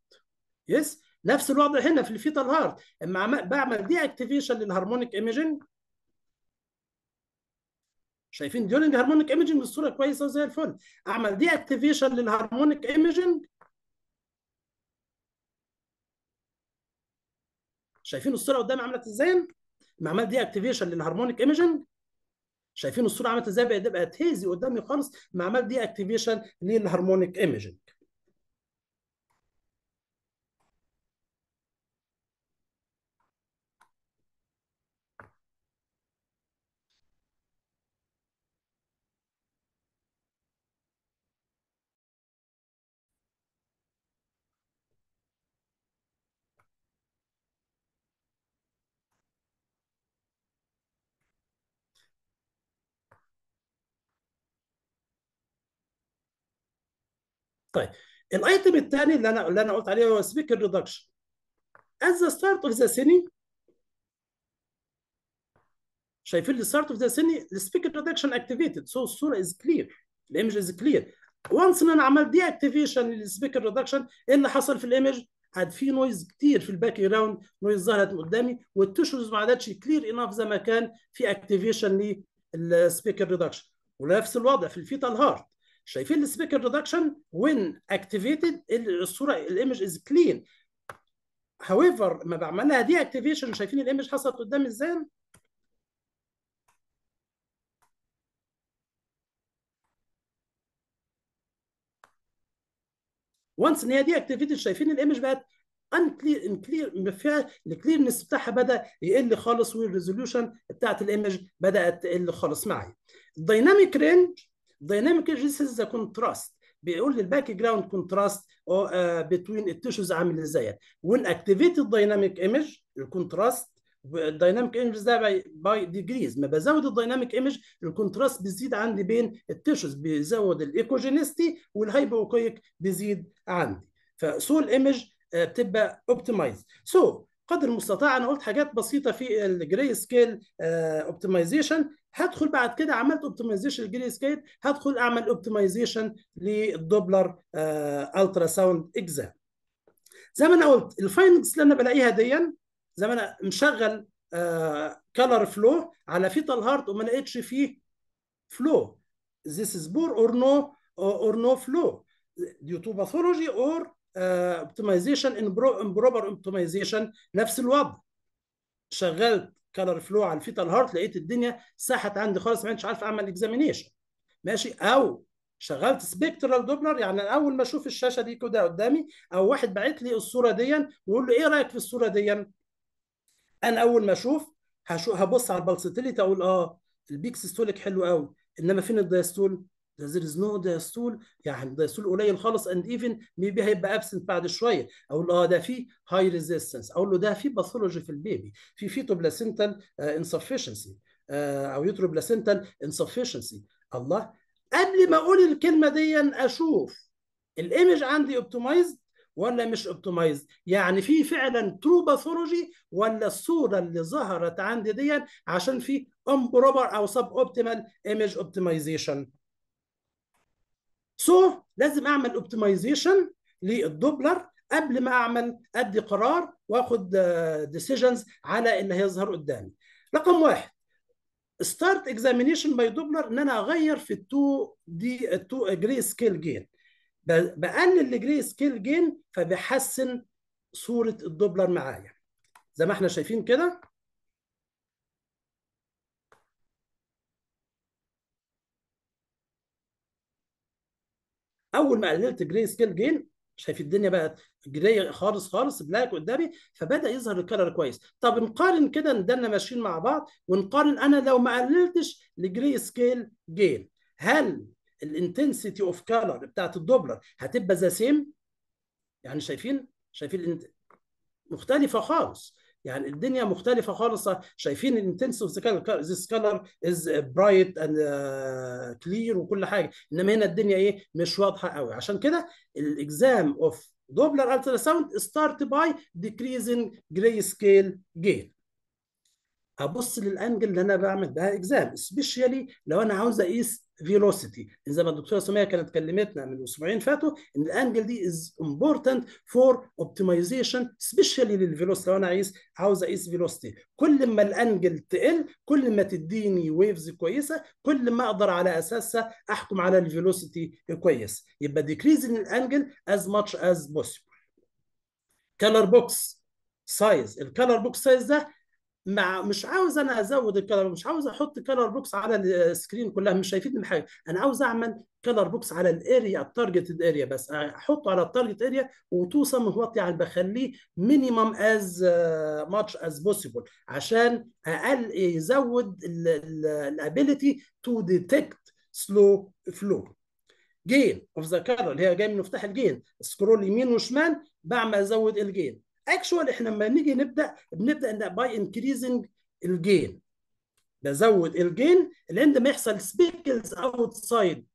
يس نفس الوضع هنا في الفيتال هارت اما بعمل دي اكتيفيشن للهارمونيك ايمجنج شايفين ديورنج هارمونيك ايمجنج الصوره كويسه وزي الفل اعمل دي اكتيفيشن للهارمونيك ايمجنج شايفين الصوره قدامي عملت ازاي المعمل دي اكتيفيشن للهارمونيك ايميجنج شايفين الصوره عملت ازاي بقت هيزي قدامي خالص المعمل دي اكتيفيشن للهارمونيك ايميجنج طيب الايتم الثاني اللي انا اللي انا قلت عليه هو سبيك ريدكشن از ذا ستارت اوف ذا سيني شايفين ستارت اوف ذا سيني السبيك ريدكشن اكتيفيتد سو الصوره از كلير الايمج از كلير وانس ان انا عملت دي اكتيفيشن للسبيك ريدكشن ايه اللي حصل في الايمج؟ عاد في نويز كتير في الباك جراوند نويز ظهرت من قدامي والتشوز ما عادتش كلير انف زي ما كان في اكتيفيشن للسبيكر ريدكشن ونفس الوضع في الفيتال هارت شايفين السبيكر ريدكشن وين اكتيفيتد الصوره الايمج از كلين هاويفر ما بعملها دي اكتيفيشن شايفين الايمج حصلت قدامي ازاي وانس ان هي دي اكتيفيتد شايفين الايمج بقت كلير فيها الكليرنس بتاعها بدا يقل خالص والريزوليوشن بتاعت الايمج بدات تقل خالص معايا الدايناميك رينج دايناميك ريجيس كونتراست بيقول لي الباك جراوند كونتراست بتوين التيشوز عامل ازاي وين اكتيفيت الدايناميك ايمج الكونتراست الدايناميك ايمج ده باي ديجريز ما بزود الدايناميك ايمج الكونتراست بيزيد عندي بين التيشوز بيزود الايكوجينيستي والهايبوكويك بيزيد عندي فسول ايمج بتبقى اوبتمايز سو قدر المستطاع انا قلت حاجات بسيطه في الجري سكيل اوبتمايزيشن هدخل بعد كده عملت اوبتمايزيشن للجري سكيل هدخل اعمل اوبتمايزيشن للدوبلر الترا ساوند اكزام زي ما انا قلت الفايندنجز اللي انا بلاقيها ديا زي ما انا مشغل كلر آه، فلو على فيتال هارت وما لقيتش فيه فلو this is poor or no آه، or no flow due to pathology or اوبتمايزيشن ان بروبر اوبتمايزيشن نفس الوضع شغلت كالر فلو على الفيتال هارت لقيت الدنيا ساحت عندي خالص ما عادش عارف اعمل اكزامينيشن ماشي او شغلت سبيكترال دوبلر يعني انا اول ما اشوف الشاشه دي كده قدامي او واحد باعت لي الصوره دي واقول له ايه رايك في الصوره دي انا اول ما اشوف هبص على البلسيتيليتي اقول اه البيك سيستوليك حلو قوي انما فين الدايستول there is no diastole يعني الديستول قليل خالص and even maybe هيبقى absent بعد شويه اقول له اه ده في هاي ريزيستنس اقول له ده في باثولوجي في البيبي في فيتوبلاسنتال انسفشنسي uh, uh, او يوتروبلاسنتال انسفشنسي الله قبل ما اقول الكلمه دي اشوف الايمج عندي اوبتمايزد ولا مش اوبتمايزد يعني في فعلا ترو باثولوجي ولا الصوره اللي ظهرت عندي دي عشان في امبروبر او سب اوبتيمال ايمج اوبتمايزيشن سو so, لازم اعمل اوبتمايزيشن للدوبلر قبل ما اعمل ادي قرار واخد ديسيجنز آه، على اللي هيظهر قدامي رقم واحد ستارت اكزامينيشن باي دوبلر ان انا اغير في التو دي التو جري سكيل جين بقلل الجري سكيل جين فبحسن صوره الدوبلر معايا زي ما احنا شايفين كده اول ما قللت جراي سكيل جين شايف الدنيا بقت جراي خالص خالص بلاك قدامي فبدا يظهر الكلر كويس طب نقارن كده نضلنا ماشيين مع بعض ونقارن انا لو ما قللتش الجراي سكيل جين هل الانتنسيتي اوف كلر بتاعت الدوبلر هتبقى ذا سيم يعني شايفين شايفين مختلفه خالص يعني الدنيا مختلفه خالص شايفين الانتنسيف ذا كلر از برايت اند كلير وكل حاجه انما هنا الدنيا ايه مش واضحه قوي عشان كده الاكزام اوف دوبلر الترا ساوند ستارت باي ديكريزنج جراي سكيل جين ابص للانجل اللي انا بعمل بها اكزام سبيشيالي لو انا عاوز اقيس فيلوسيتي زي ما الدكتوره سميه كانت كلمتنا من اسبوعين فاتوا ان الانجل دي از امبورتنت فور اوبتمايزيشن سبيشالي للفيلوسيتي لو انا عايز عاوز اقيس فيلوسيتي كل ما الانجل تقل كل ما تديني ويفز كويسه كل ما اقدر على اساسها احكم على الفيلوسيتي كويس يبقى ديكريزنج الانجل از ماتش از بوسيبل كلر بوكس سايز الكلر بوكس سايز ده مع مش عاوز انا ازود الكلر مش عاوز احط كلر بوكس على السكرين كلها مش هيفيدني حاجه انا عاوز اعمل كلر بوكس على الاريا التارجتد اريا بس احطه على التارجت اريا وتوصل من هوت يعني بخليه مينيمم از ماتش از بوسيبل عشان اقل يزود الابيليتي تو ديتكت سلو فلو جين اوف ذا كلر اللي هي جايه من مفتاح الجين سكرول يمين وشمال بعمل ازود الجين اكشوال احنا لما نيجي نبدا بنبدا باي انكريزنج الجين بزود الجين اللي عندما يحصل سبيكلز اوتسايد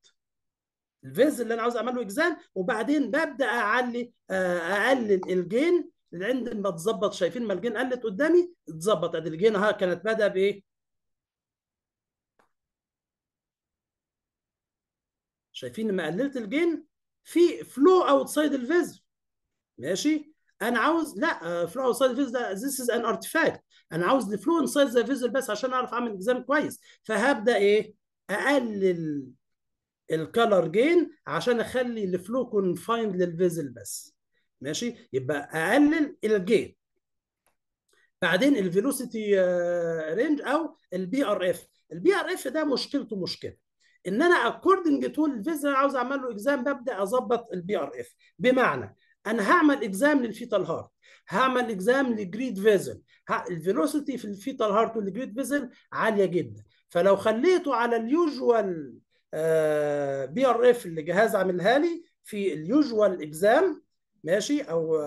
الفيز اللي انا عاوز اعمله اكزام وبعدين ببدا اعلي آه، اقلل الجين اللي عند ما تظبط شايفين ما الجين قلت قدامي اتظبط ادي الجين ها كانت بدا بايه؟ شايفين لما قللت الجين في فلو اوتسايد الفيز ماشي انا عاوز لا فلو انسايد فيزل ذس از ان ارتفاكت انا عاوز الفلو انسايد ذا فيزل بس عشان اعرف اعمل اكزام كويس فهبدا ايه اقلل الكالر جين عشان اخلي الفلو كونفايند للفيزل بس ماشي يبقى اقلل الجين بعدين الفيلوسيتي رينج آه، او البي ار اف البي ار اف ده مشكلته مشكله ان انا اكوردنج تو الفيزل عاوز اعمل له اكزام ببدا اظبط البي ار اف بمعنى انا هعمل اكزام للفيتال هارت هعمل اكزام للجريد فيزل الفيلوسيتي في الفيتال هارت والجريد فيزل عاليه جدا فلو خليته على اليوجوال بي ار اف اللي جهاز عاملها لي في اليوجوال اكزام ماشي او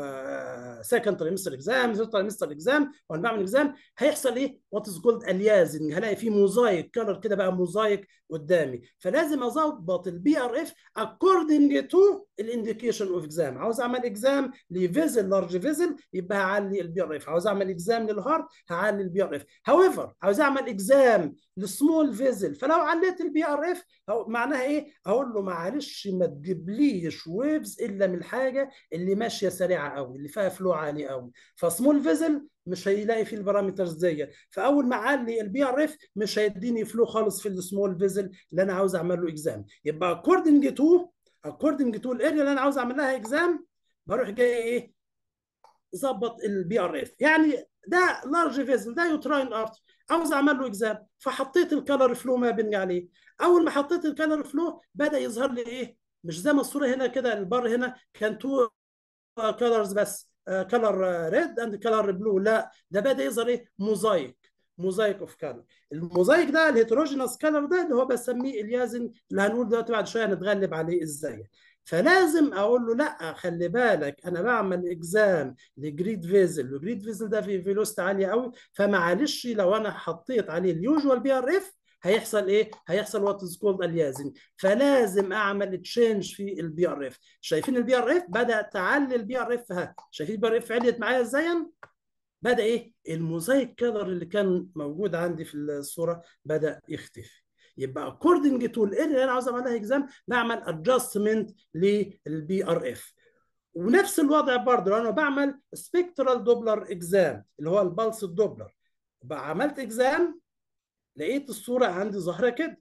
سكند تريمستر اكزام ثيرد تريمستر اكزام وانا بعمل اكزام هيحصل ايه وات از كولد اليازنج هلاقي في موزايك كلر كده بقى موزايك قدامي فلازم اظبط البي ار اف اكوردنج تو الانديكيشن اوف اكزام عاوز اعمل اكزام لفيزل لارج فيزل يبقى هعلي البي ار اف عاوز اعمل اكزام للهارت هعلي البي ار اف هاويفر عاوز اعمل اكزام لسمول فيزل فلو عليت البي ار اف معناها ايه اقول له معلش ما تجيبليش ويفز الا من الحاجه اللي اللي ماشيه سريعه قوي اللي فيها فلو عالي قوي فسمول فيزل مش هيلاقي فيه البارامترز ديت فاول ما اعلي البي ار اف مش هيديني فلو خالص في السمول فيزل اللي انا عاوز اعمل له اكزام يبقى اكوردنج تو اكوردنج تو الاريا اللي انا عاوز اعمل لها اكزام بروح جاي ايه ظبط البي ار اف يعني ده لارج فيزل ده يوتراين ارت عاوز اعمل له اكزام فحطيت الكالر فلو ما بين عليه اول ما حطيت الكالر فلو بدا يظهر لي ايه مش زي ما الصوره هنا كده البار هنا كان تو كلرز بس كلر ريد اند كلر بلو لا ده بدا يظهر ايه موزايك موزايك اوف كلر الموزايك ده الهيتروجينس كلر ده اللي هو بسميه اليازن اللي هنقول دلوقتي بعد شويه هنتغلب عليه ازاي فلازم اقول له لا خلي بالك انا بعمل اكزام لجريد فيزل والجريد فيزل ده في فيلوست عاليه قوي فمعلش لو انا حطيت عليه اليوجوال بي ار اف هيحصل ايه؟ هيحصل وات از كولد اليازين فلازم اعمل تشينج في البي ار اف شايفين البي ار اف بدا تعلي البي ار اف ها شايفين البي ار اف عليت معايا ازاي؟ بدا ايه؟ الموزايك كلر اللي كان موجود عندي في الصوره بدا يختفي يبقى اكوردنج تو الايرور اللي انا عاوز اعملها اكزام بعمل ادجستمنت للبي ار اف ونفس الوضع برضه لو انا بعمل سبكترال دوبلر اكزام اللي هو البلس الدوبلر عملت اكزام لقيت الصوره عندي ظاهره كده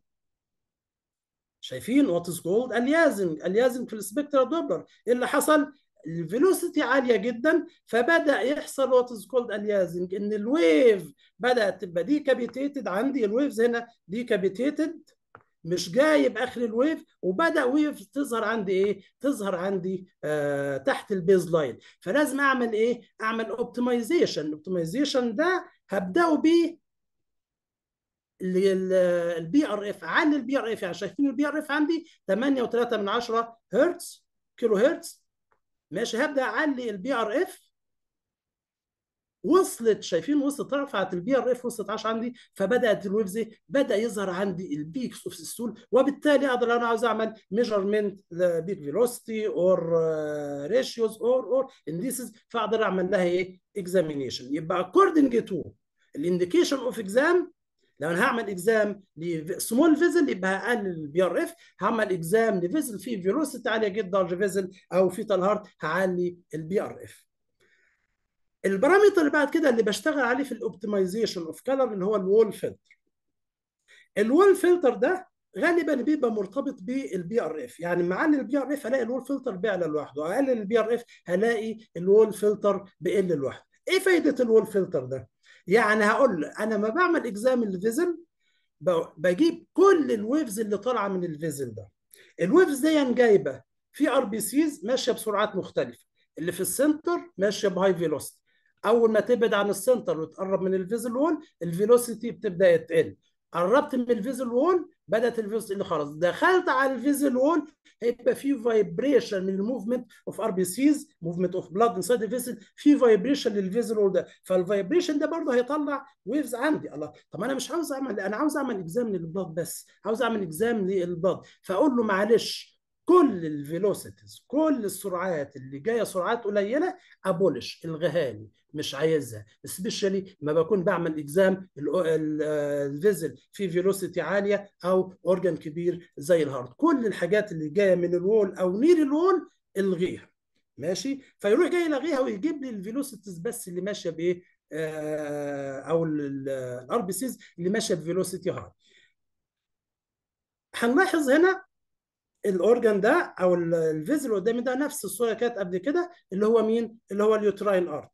شايفين وات از كولد اليازنج اليازم في السبكترا دوبلر ايه اللي حصل الفيلوسيتي عاليه جدا فبدا يحصل وات از كولد اليازنج ان الويف بدات تبقى ديكابيتيتد عندي الويفز هنا ديكابيتيتد مش جايب اخر الويف وبدا ويف تظهر عندي ايه؟ تظهر عندي آه تحت البيز لاين فلازم اعمل ايه؟ اعمل اوبتمايزيشن الاوبتمايزيشن ده هبداه بيه للبي ار اف عن البي ار اف يعني شايفين البي ار اف عندي 8.3 هرتز كيلو هرتز ماشي هبدا اعلي البي ار اف وصلت شايفين وصلت رفعت البي ار اف وصلت 10 عندي فبدات الويفز بدا يظهر عندي البيكس اوف السول وبالتالي اقدر انا عاوز اعمل ميجرمنت بيك فيلوستي اور ريشيوز اور اور انديسز فاقدر اعمل لها ايه اكزامينيشن يبقى اكوردنج تو الانديكيشن اوف اكزام لو انا هعمل اكزام لسمول فيزل يبقى هقلل البي ار اف هعمل اكزام لفيزل فيه فيروسيتي عاليه جدا فيزل او فيتال هارت هعلي البي ار اف البارامتر اللي بعد كده اللي بشتغل عليه في الاوبتمايزيشن اوف كلر اللي هو الوول فلتر الوول فلتر ده غالبا بيبقى مرتبط بالبي ار اف يعني اعلي البي ار اف هلاقي الوول فلتر بيعلى لوحده اقلل البي ار اف هلاقي الوول فلتر بيقل لوحده ايه فايده الوول فلتر ده يعني هقول له انا ما بعمل اكزام الفيزل بجيب كل الويفز اللي طالعه من الفيزل ده الويفز دي يعني جايبه في ار بي سيز ماشيه بسرعات مختلفه اللي في السنتر ماشيه بهاي فيلوسيتي اول ما تبعد عن السنتر وتقرب من الفيزل وول الفيلوسيتي بتبدا تقل قربت من الفيزل وول بدات الفيزل اللي خلاص دخلت على الفيزل وول هيبقى في فايبريشن من الموفمنت اوف ار بي سيز موفمنت اوف بلاد انسايد الفيزل في فايبريشن للفيزل وول ده فالفايبريشن ده برضه هيطلع ويفز عندي الله طب انا مش عاوز اعمل انا عاوز اعمل اكزام للبلاد بس عاوز اعمل اكزام للبلاد فاقول له معلش كل الفيلوسيتيز كل السرعات اللي جايه سرعات قليله ابولش الغيها لي مش عايزها سبيشالي ما بكون بعمل اكزام الفيزل في فيلوسيتي عاليه او اورجان كبير زي الهارد كل الحاجات اللي جايه من الوول او نير الوول الغيها ماشي فيروح جاي يلغيها ويجيب لي الفيلوسيتيز بس اللي ماشيه بايه آه، او الار بي سيز اللي ماشيه بفيلوسيتي هارد هنلاحظ هنا الاورجن ده او الفيز اللي قدامي ده نفس الصوره كانت قبل كده اللي هو مين؟ اللي هو اليوتراين ارت.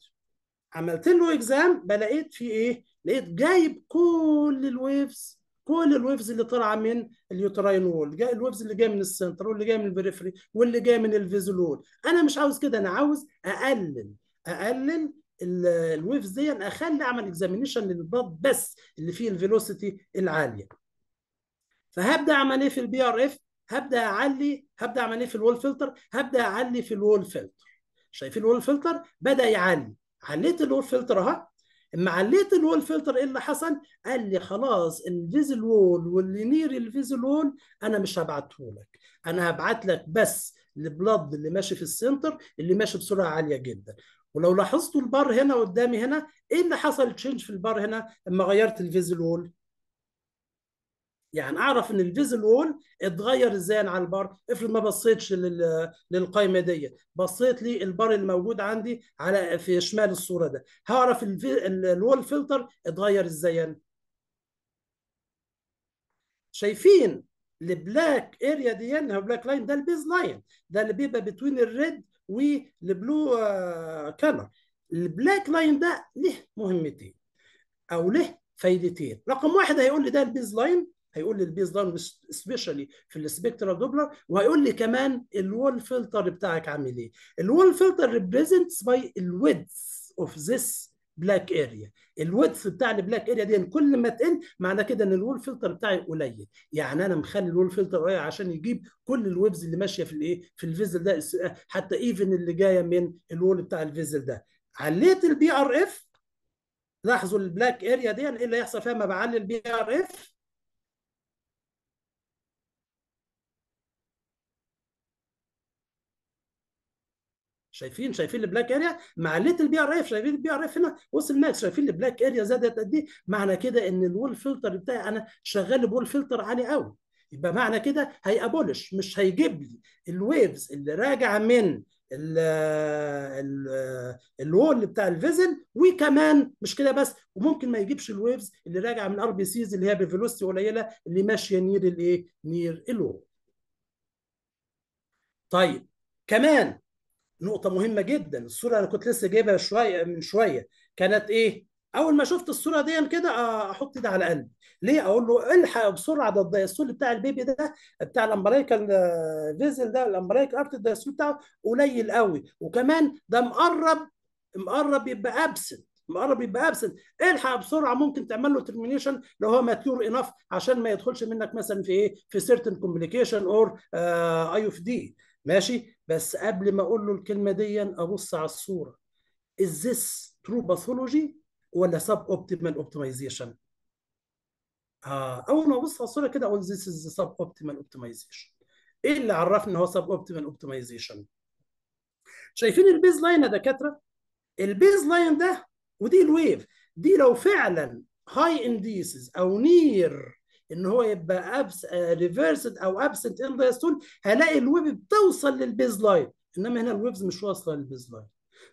عملت له اكزام بلاقيت فيه ايه؟ لقيت جايب كل الويفز كل الويفز اللي طالعه من اليوتراين وول جاي الويفز اللي جايه من السنتر واللي جايه من البريفري واللي جايه من الفيزل وول انا مش عاوز كده انا عاوز اقلل اقلل الويفز دي اخلي اعمل اكزامينيشن للباب بس اللي فيه الفيلوسيتي العاليه فهبدا اعمل ايه في البي ار اف هبدا اعلي هبدا اعمل ايه في الول فلتر هبدا اعلي في الول فلتر شايفين الول فلتر بدا يعلي عليت الول فلتر اهو اما عليت الول فلتر ايه اللي حصل قال لي خلاص الفيزل وول واللي نير الفيزل وول انا مش هبعته لك انا هبعت لك بس البلد اللي ماشي في السنتر اللي ماشي بسرعه عاليه جدا ولو لاحظتوا البار هنا قدامي هنا ايه اللي حصل تشينج في البار هنا اما غيرت الفيزل وول يعني اعرف ان الفيزل وول اتغير ازاي على البار افرض ما بصيتش للقائمه دي بصيت لي البار الموجود عندي على في شمال الصوره ده هعرف الوول فلتر اتغير ازاي يعني؟ شايفين البلاك اريا دي او بلاك لاين ده البيز لاين ده اللي بيبقى بتوين الريد والبلو كلر البلاك لاين ده له مهمتين او له فايدتين رقم واحد هيقول لي ده البيز لاين هيقول لي البيز داون سبيشالي في السبكترال دوبلر وهيقول لي كمان الوول فلتر بتاعك عامل ايه الوول فلتر ريبريزنتس باي الويدث اوف ذس بلاك اريا الويدث بتاع البلاك اريا دي كل ما تقل معنى كده ان الوول فلتر بتاعي قليل يعني انا مخلي الوول فلتر قليل عشان يجيب كل الويفز اللي ماشيه في الايه في الفيزل ده حتى ايفن اللي جايه من الوول بتاع الفيزل ده عليت البي ار اف لاحظوا البلاك اريا دي ايه اللي هيحصل فيها ما بعلي البي ار اف شايفين شايفين البلاك اريا مع الليتل بي ار اف شايفين البي ار اف هنا وصل ماكس شايفين البلاك اريا زادت قد ايه معنى كده ان الول فلتر بتاعي انا شغال بول فلتر عالي قوي يبقى معنى كده هيابولش مش هيجيب لي الويفز اللي راجعه من ال الول بتاع الفيزل وكمان مش كده بس وممكن ما يجيبش الويفز اللي راجعه من ار بي سيز اللي هي بفيلوستي قليله اللي ماشيه نير الايه؟ نير الول. طيب كمان نقطه مهمه جدا الصوره انا كنت لسه جايبها شويه من شويه كانت ايه اول ما شفت الصوره دي كده آه، احط ايدي على قلبي ليه اقول له الحق بسرعه ده الديستول بتاع البيبي ده بتاع الامريكان آه، فيزل ده الامريكان ارت الدياسول بتاعه قليل قوي وكمان ده مقرب مقرب يبقى ابسنت مقرب يبقى ابسنت الحق بسرعه ممكن تعمل له ترمينيشن لو هو ماتيور إناف عشان ما يدخلش منك مثلا في ايه في سيرتن كومبليكيشن اور اي اوف دي ماشي بس قبل ما اقول له الكلمه دي ابص على الصوره از ذس ترو باثولوجي ولا سب اوبتيمال اوبتمايزيشن آه اول ما ابص على الصوره كده اقول ذس از سب اوبتيمال اوبتمايزيشن ايه اللي عرفني ان هو سب اوبتيمال اوبتمايزيشن شايفين البيز لاين يا دكاتره البيز لاين ده ودي الويف دي لو فعلا هاي انديسز او نير ان هو يبقى أبس آه، ريفيرسد او ابسنت ان دايستول هلاقي الويف بتوصل للبيز لاين انما هنا الويفز مش واصله للبيز لاين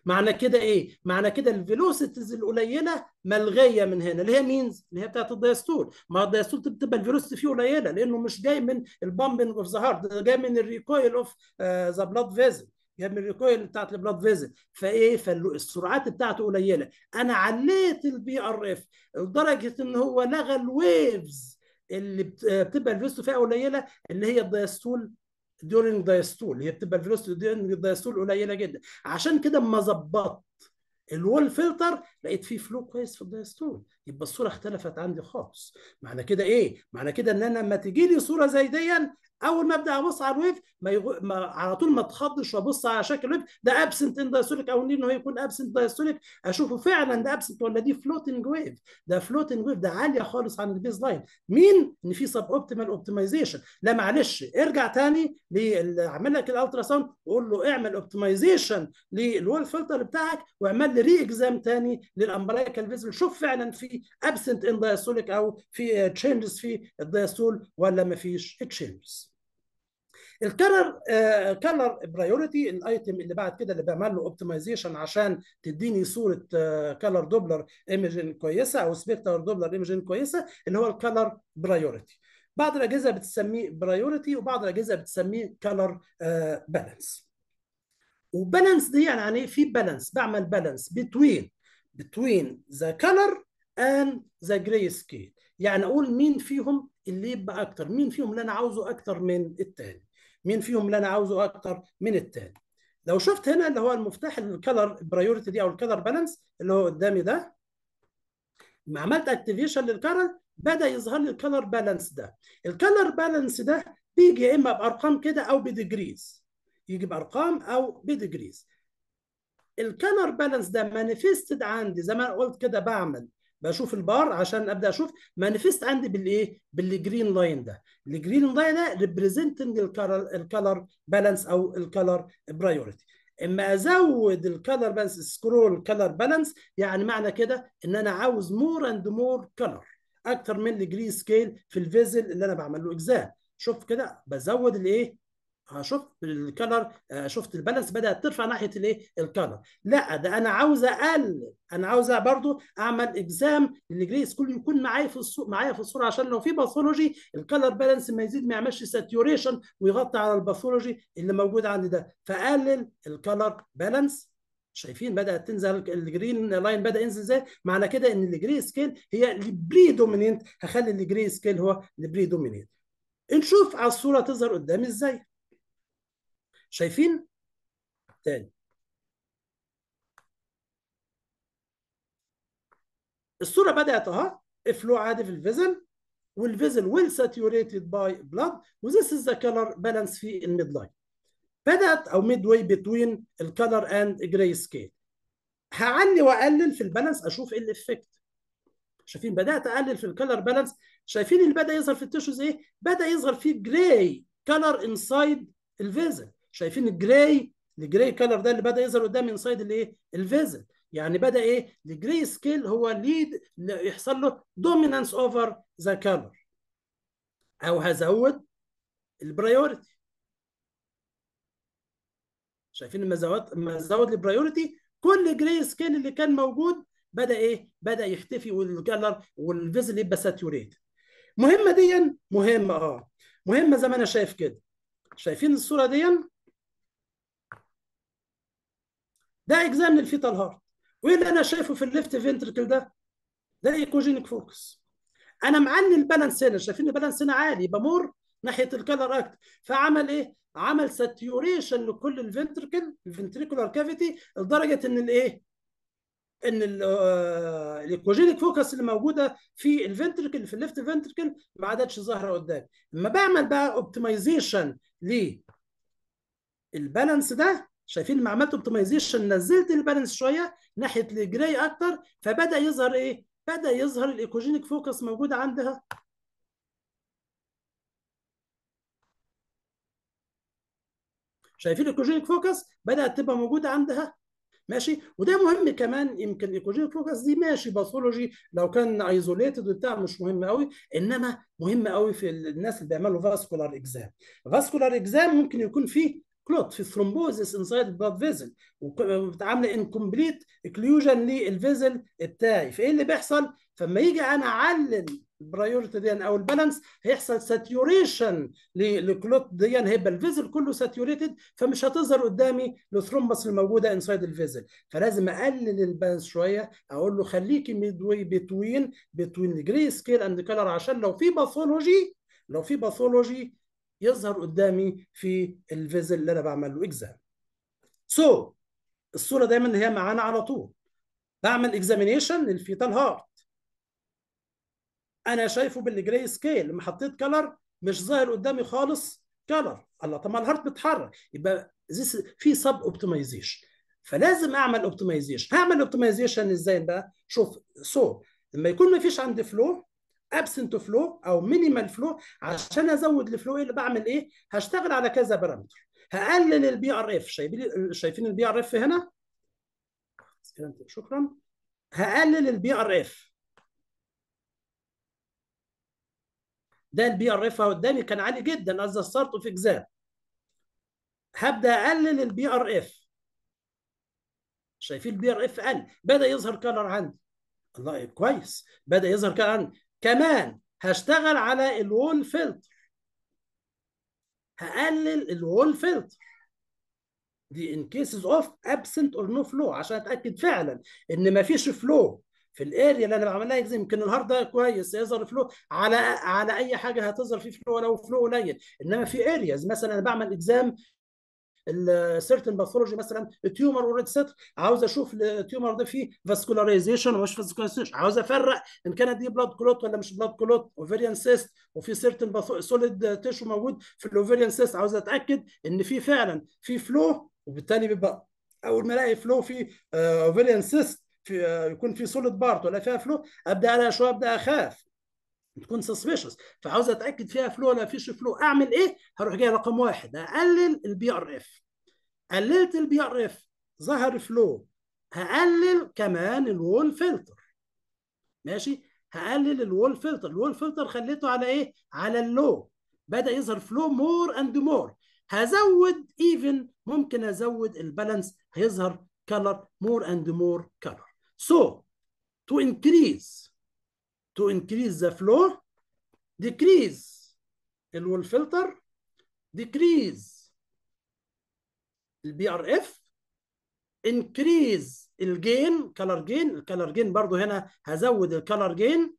معنى كده ايه؟ معنى كده الفيلوسيتيز القليله ملغيه من هنا اللي هي مينز اللي هي بتاعت الدايستول ما الدايستول بتبقى الفيلوسيتي فيه قليله لانه مش جاي من البامبنج اوف ذا هارت جاي من الريكويل اوف ذا بلاد فيزل جاي من الريكويل بتاعت البلاد فيزل فايه فالسرعات بتاعته قليله انا عليت البي ار اف لدرجه ان هو لغى الويفز اللي آه، بتبقى الفيلوسيتي فيها قليله اللي هي الدايستول ديورنج دايستول هي بتبقى الفيلوسيتي ديورنج دايستول قليله جدا عشان كده اما ظبطت الول فلتر لقيت فيه فلو كويس في الدايستول يبقى الصوره اختلفت عندي خالص معنى كده ايه معنى كده ان انا لما تجي لي صوره زي دي اول ما ابدا ابص على الويف ما, يغ... ما على طول ما اتخضش وابص على شكل الويف ده ابسنت ان دايستوليك او انه يكون ابسنت دايستوليك اشوفه فعلا ده ابسنت ولا دي فلوتنج ويف ده فلوتنج ويف ده عاليه خالص عن البيز لاين مين ان في سب اوبتيمال اوبتمايزيشن لا معلش ارجع تاني اعمل لك الالترا ساوند وقول له اعمل اوبتمايزيشن للوال فلتر بتاعك واعمل لي ري اكزام تاني للامبريكال فيزل شوف فعلا في ابسنت ان دايستوليك او في تشينجز في الدايستول ولا ما فيش تشينجز الكلر كلر برايورتي الايتم اللي بعد كده اللي بعمل له اوبتمايزيشن عشان تديني صوره كلر دوبلر ايمج كويسه او سبيكتر دوبلر ايمج كويسه اللي هو الكلر برايورتي بعض الاجهزه بتسميه برايورتي وبعض الاجهزه بتسميه كلر بالانس وبالانس دي يعني يعني في بالانس بعمل بالانس بتوين بتوين ذا كلر اند ذا جراي سكيل يعني اقول مين فيهم اللي يبقى اكتر مين فيهم اللي انا عاوزه اكتر من الثاني مين فيهم اللي انا عاوزه اكتر من الثاني لو شفت هنا اللي هو المفتاح الكلر برايورتي دي او الكلر بالانس اللي هو قدامي ده ما عملت اكتيفيشن للكلر بدا يظهر لي الكلر بالانس ده الكلر بالانس ده بيجي يا اما بارقام كده او بديجريز يجي بارقام او بديجريز الكلر بالانس ده مانيفيستد عندي زي ما قلت كده بعمل بشوف البار عشان ابدا اشوف مانيفست عندي بالايه بالجرين لاين ده الجرين لاين ده ريبريزنتنج الكلر بالانس او الكلر برايورتي اما ازود الكلر بالانس سكرول كلر بالانس يعني معنى كده ان انا عاوز مور اند مور كلر اكتر من الجرين سكيل في الفيزل اللي انا بعمل له اجزاء شوف كده بزود الايه آه، شفت الكلر آه، شفت البالانس بدات ترفع ناحيه الايه الكلر لا ده انا عاوز اقلل انا عاوز برضو اعمل اجزام للجريس كله يكون معايا في الصو... معايا في الصوره عشان لو في باثولوجي الكلر بالانس ما يزيد ما يعملش ساتيوريشن ويغطي على الباثولوجي اللي موجود عندي ده فاقلل الكلر بالانس شايفين بدات تنزل الجرين لاين بدا ينزل ازاي معنى كده ان الجري سكيل هي البري دومينانت هخلي الجري سكيل هو البري دومينانت نشوف على الصوره تظهر قدامي ازاي شايفين تاني الصوره بدات اهو فلو عادي في الفيزل والفيزل ويل ساتيوريتد باي بلاد وذيس از ذا كلر بالانس في الميد لاين بدات او ميد واي بتوين الكلر اند جراي سكيل هعلي واقلل في البالانس اشوف ايه الافكت شايفين بدات اقلل في الكلر بالانس شايفين اللي بدا يظهر في التيشوز ايه بدا يظهر فيه جراي كلر انسايد الفيزل شايفين الجراي الجراي كلر ده اللي بدا يظهر قدام انسايد الايه الفيزل يعني بدا ايه الجراي سكيل هو ليد يحصل له دومينانس اوفر ذا كلر او هزود البرايورتي شايفين لما زود لما زود البرايورتي كل جراي سكيل اللي كان موجود بدا ايه بدا يختفي والكلر والفيزل يبقى ساتوريت مهمه دي مهمه اه مهمه زي ما انا شايف كده شايفين الصوره دي ده اجزاء من الفيتال هارت وايه اللي انا شايفه في الليفت فنتركل ده ده ايكوجينيك فوكس انا معني البالانس هنا شايفين البالانس هنا عالي بمر ناحيه الكالر اكت فعمل ايه عمل ساتيوريشن لكل الفنتركل الفنتريكولار كافيتي لدرجه ان الايه ان الايكوجينيك آه، فوكس اللي موجوده في الفنتركل في الليفت فنتركل ما عادتش ظاهره قدام لما بعمل بقى اوبتمايزيشن للبالانس ده شايفين لما عملت اوبتمايزيشن نزلت البالانس شويه ناحيه الجراي اكتر فبدا يظهر ايه؟ بدا يظهر الايكوجينيك فوكس موجود عندها شايفين الايكوجينيك فوكس بدات تبقى موجوده عندها ماشي وده مهم كمان يمكن ايكوجينيك فوكس دي ماشي باثولوجي لو كان ايزوليتد وبتاع مش مهم قوي انما مهم قوي في الناس اللي بيعملوا فاسكولار اكزام فاسكولار اكزام ممكن يكون فيه كلوت في thrombosis انسايد the فيزل وبتعمل وعامله اكلوجن للفيزل بتاعي فايه اللي بيحصل؟ فلما يجي انا اعلل البرايورتي دي او البالانس هيحصل ساتيوريشن للكلوت دي هيبقى الفيزل كله ساتيوريتد فمش هتظهر قدامي الثرومبس الموجوده انسايد الفيزل فلازم اقلل البالانس شويه اقول له خليكي ميد واي بتوين بتوين جري سكيل اند كلر عشان لو في باثولوجي لو في باثولوجي يظهر قدامي في الفيزل اللي انا بعمل له اكزام سو so, الصوره دايما هي معانا على طول بعمل اكزامينيشن للفيتال هارت انا شايفه بالجراي سكيل لما حطيت كلر مش ظاهر قدامي خالص كلر الله طب ما الهارت بيتحرك يبقى في سب اوبتمايزيشن فلازم اعمل اوبتمايزيشن هعمل اوبتمايزيشن ازاي بقى شوف سو so, لما يكون ما فيش عندي فلو ابسنت فلو او مينيمال فلو عشان ازود الفلو اللي بعمل ايه هشتغل على كذا بارامتر هقلل البي ار اف شايفين البي ار اف هنا شكرا هقلل البي ار اف ده البي ار اف قدامي كان عالي جدا از ستارت في اكزام هبدا اقلل البي ار اف شايفين البي ار اف قل بدا يظهر كلر عندي الله كويس بدا يظهر كلر عندي كمان هشتغل على الول فلتر هقلل الول فلتر دي ان كيسز اوف ابسنت اور نو فلو عشان اتاكد فعلا ان ما فيش فلو في الاريا اللي انا بعملها يجزم يمكن النهارده كويس يظهر فلو على على اي حاجه هتظهر فيه فلو لو فلو قليل انما في ارياز مثلا انا بعمل اكزام السيرتن باثولوجي مثلا تيومر وريد ستر عاوز اشوف التيومر ده فيه فاسكولاريزيشن ومش فاسكولاريزيشن عاوز افرق ان كان دي بلاد كلوت ولا مش بلاد كلوت اوفيريان سيست وفي سيرتن سوليد تيشو موجود في الاوفيريان سيست عاوز اتاكد ان في فعلا في فلو وبالتالي بيبقى اول ما الاقي فلو في اوفيريان آه، سيست في آه، يكون في سوليد بارت ولا فيها فلو ابدا انا شويه ابدا اخاف تكون سسبيشس فعاوز اتاكد فيها فلو ولا فيش فلو اعمل ايه هروح جاي رقم واحد اقلل البي ار اف قللت البي ار اف ظهر فلو هقلل كمان الول فلتر ماشي هقلل الول فلتر الول فلتر خليته على ايه على اللو بدا يظهر فلو مور اند مور هزود ايفن ممكن ازود البالانس هيظهر كلر مور اند مور كلر سو تو انكريز to increase the flow decrease الول فلتر decrease البي ار اف increase الجين color جين color جين برضو هنا هزود color جين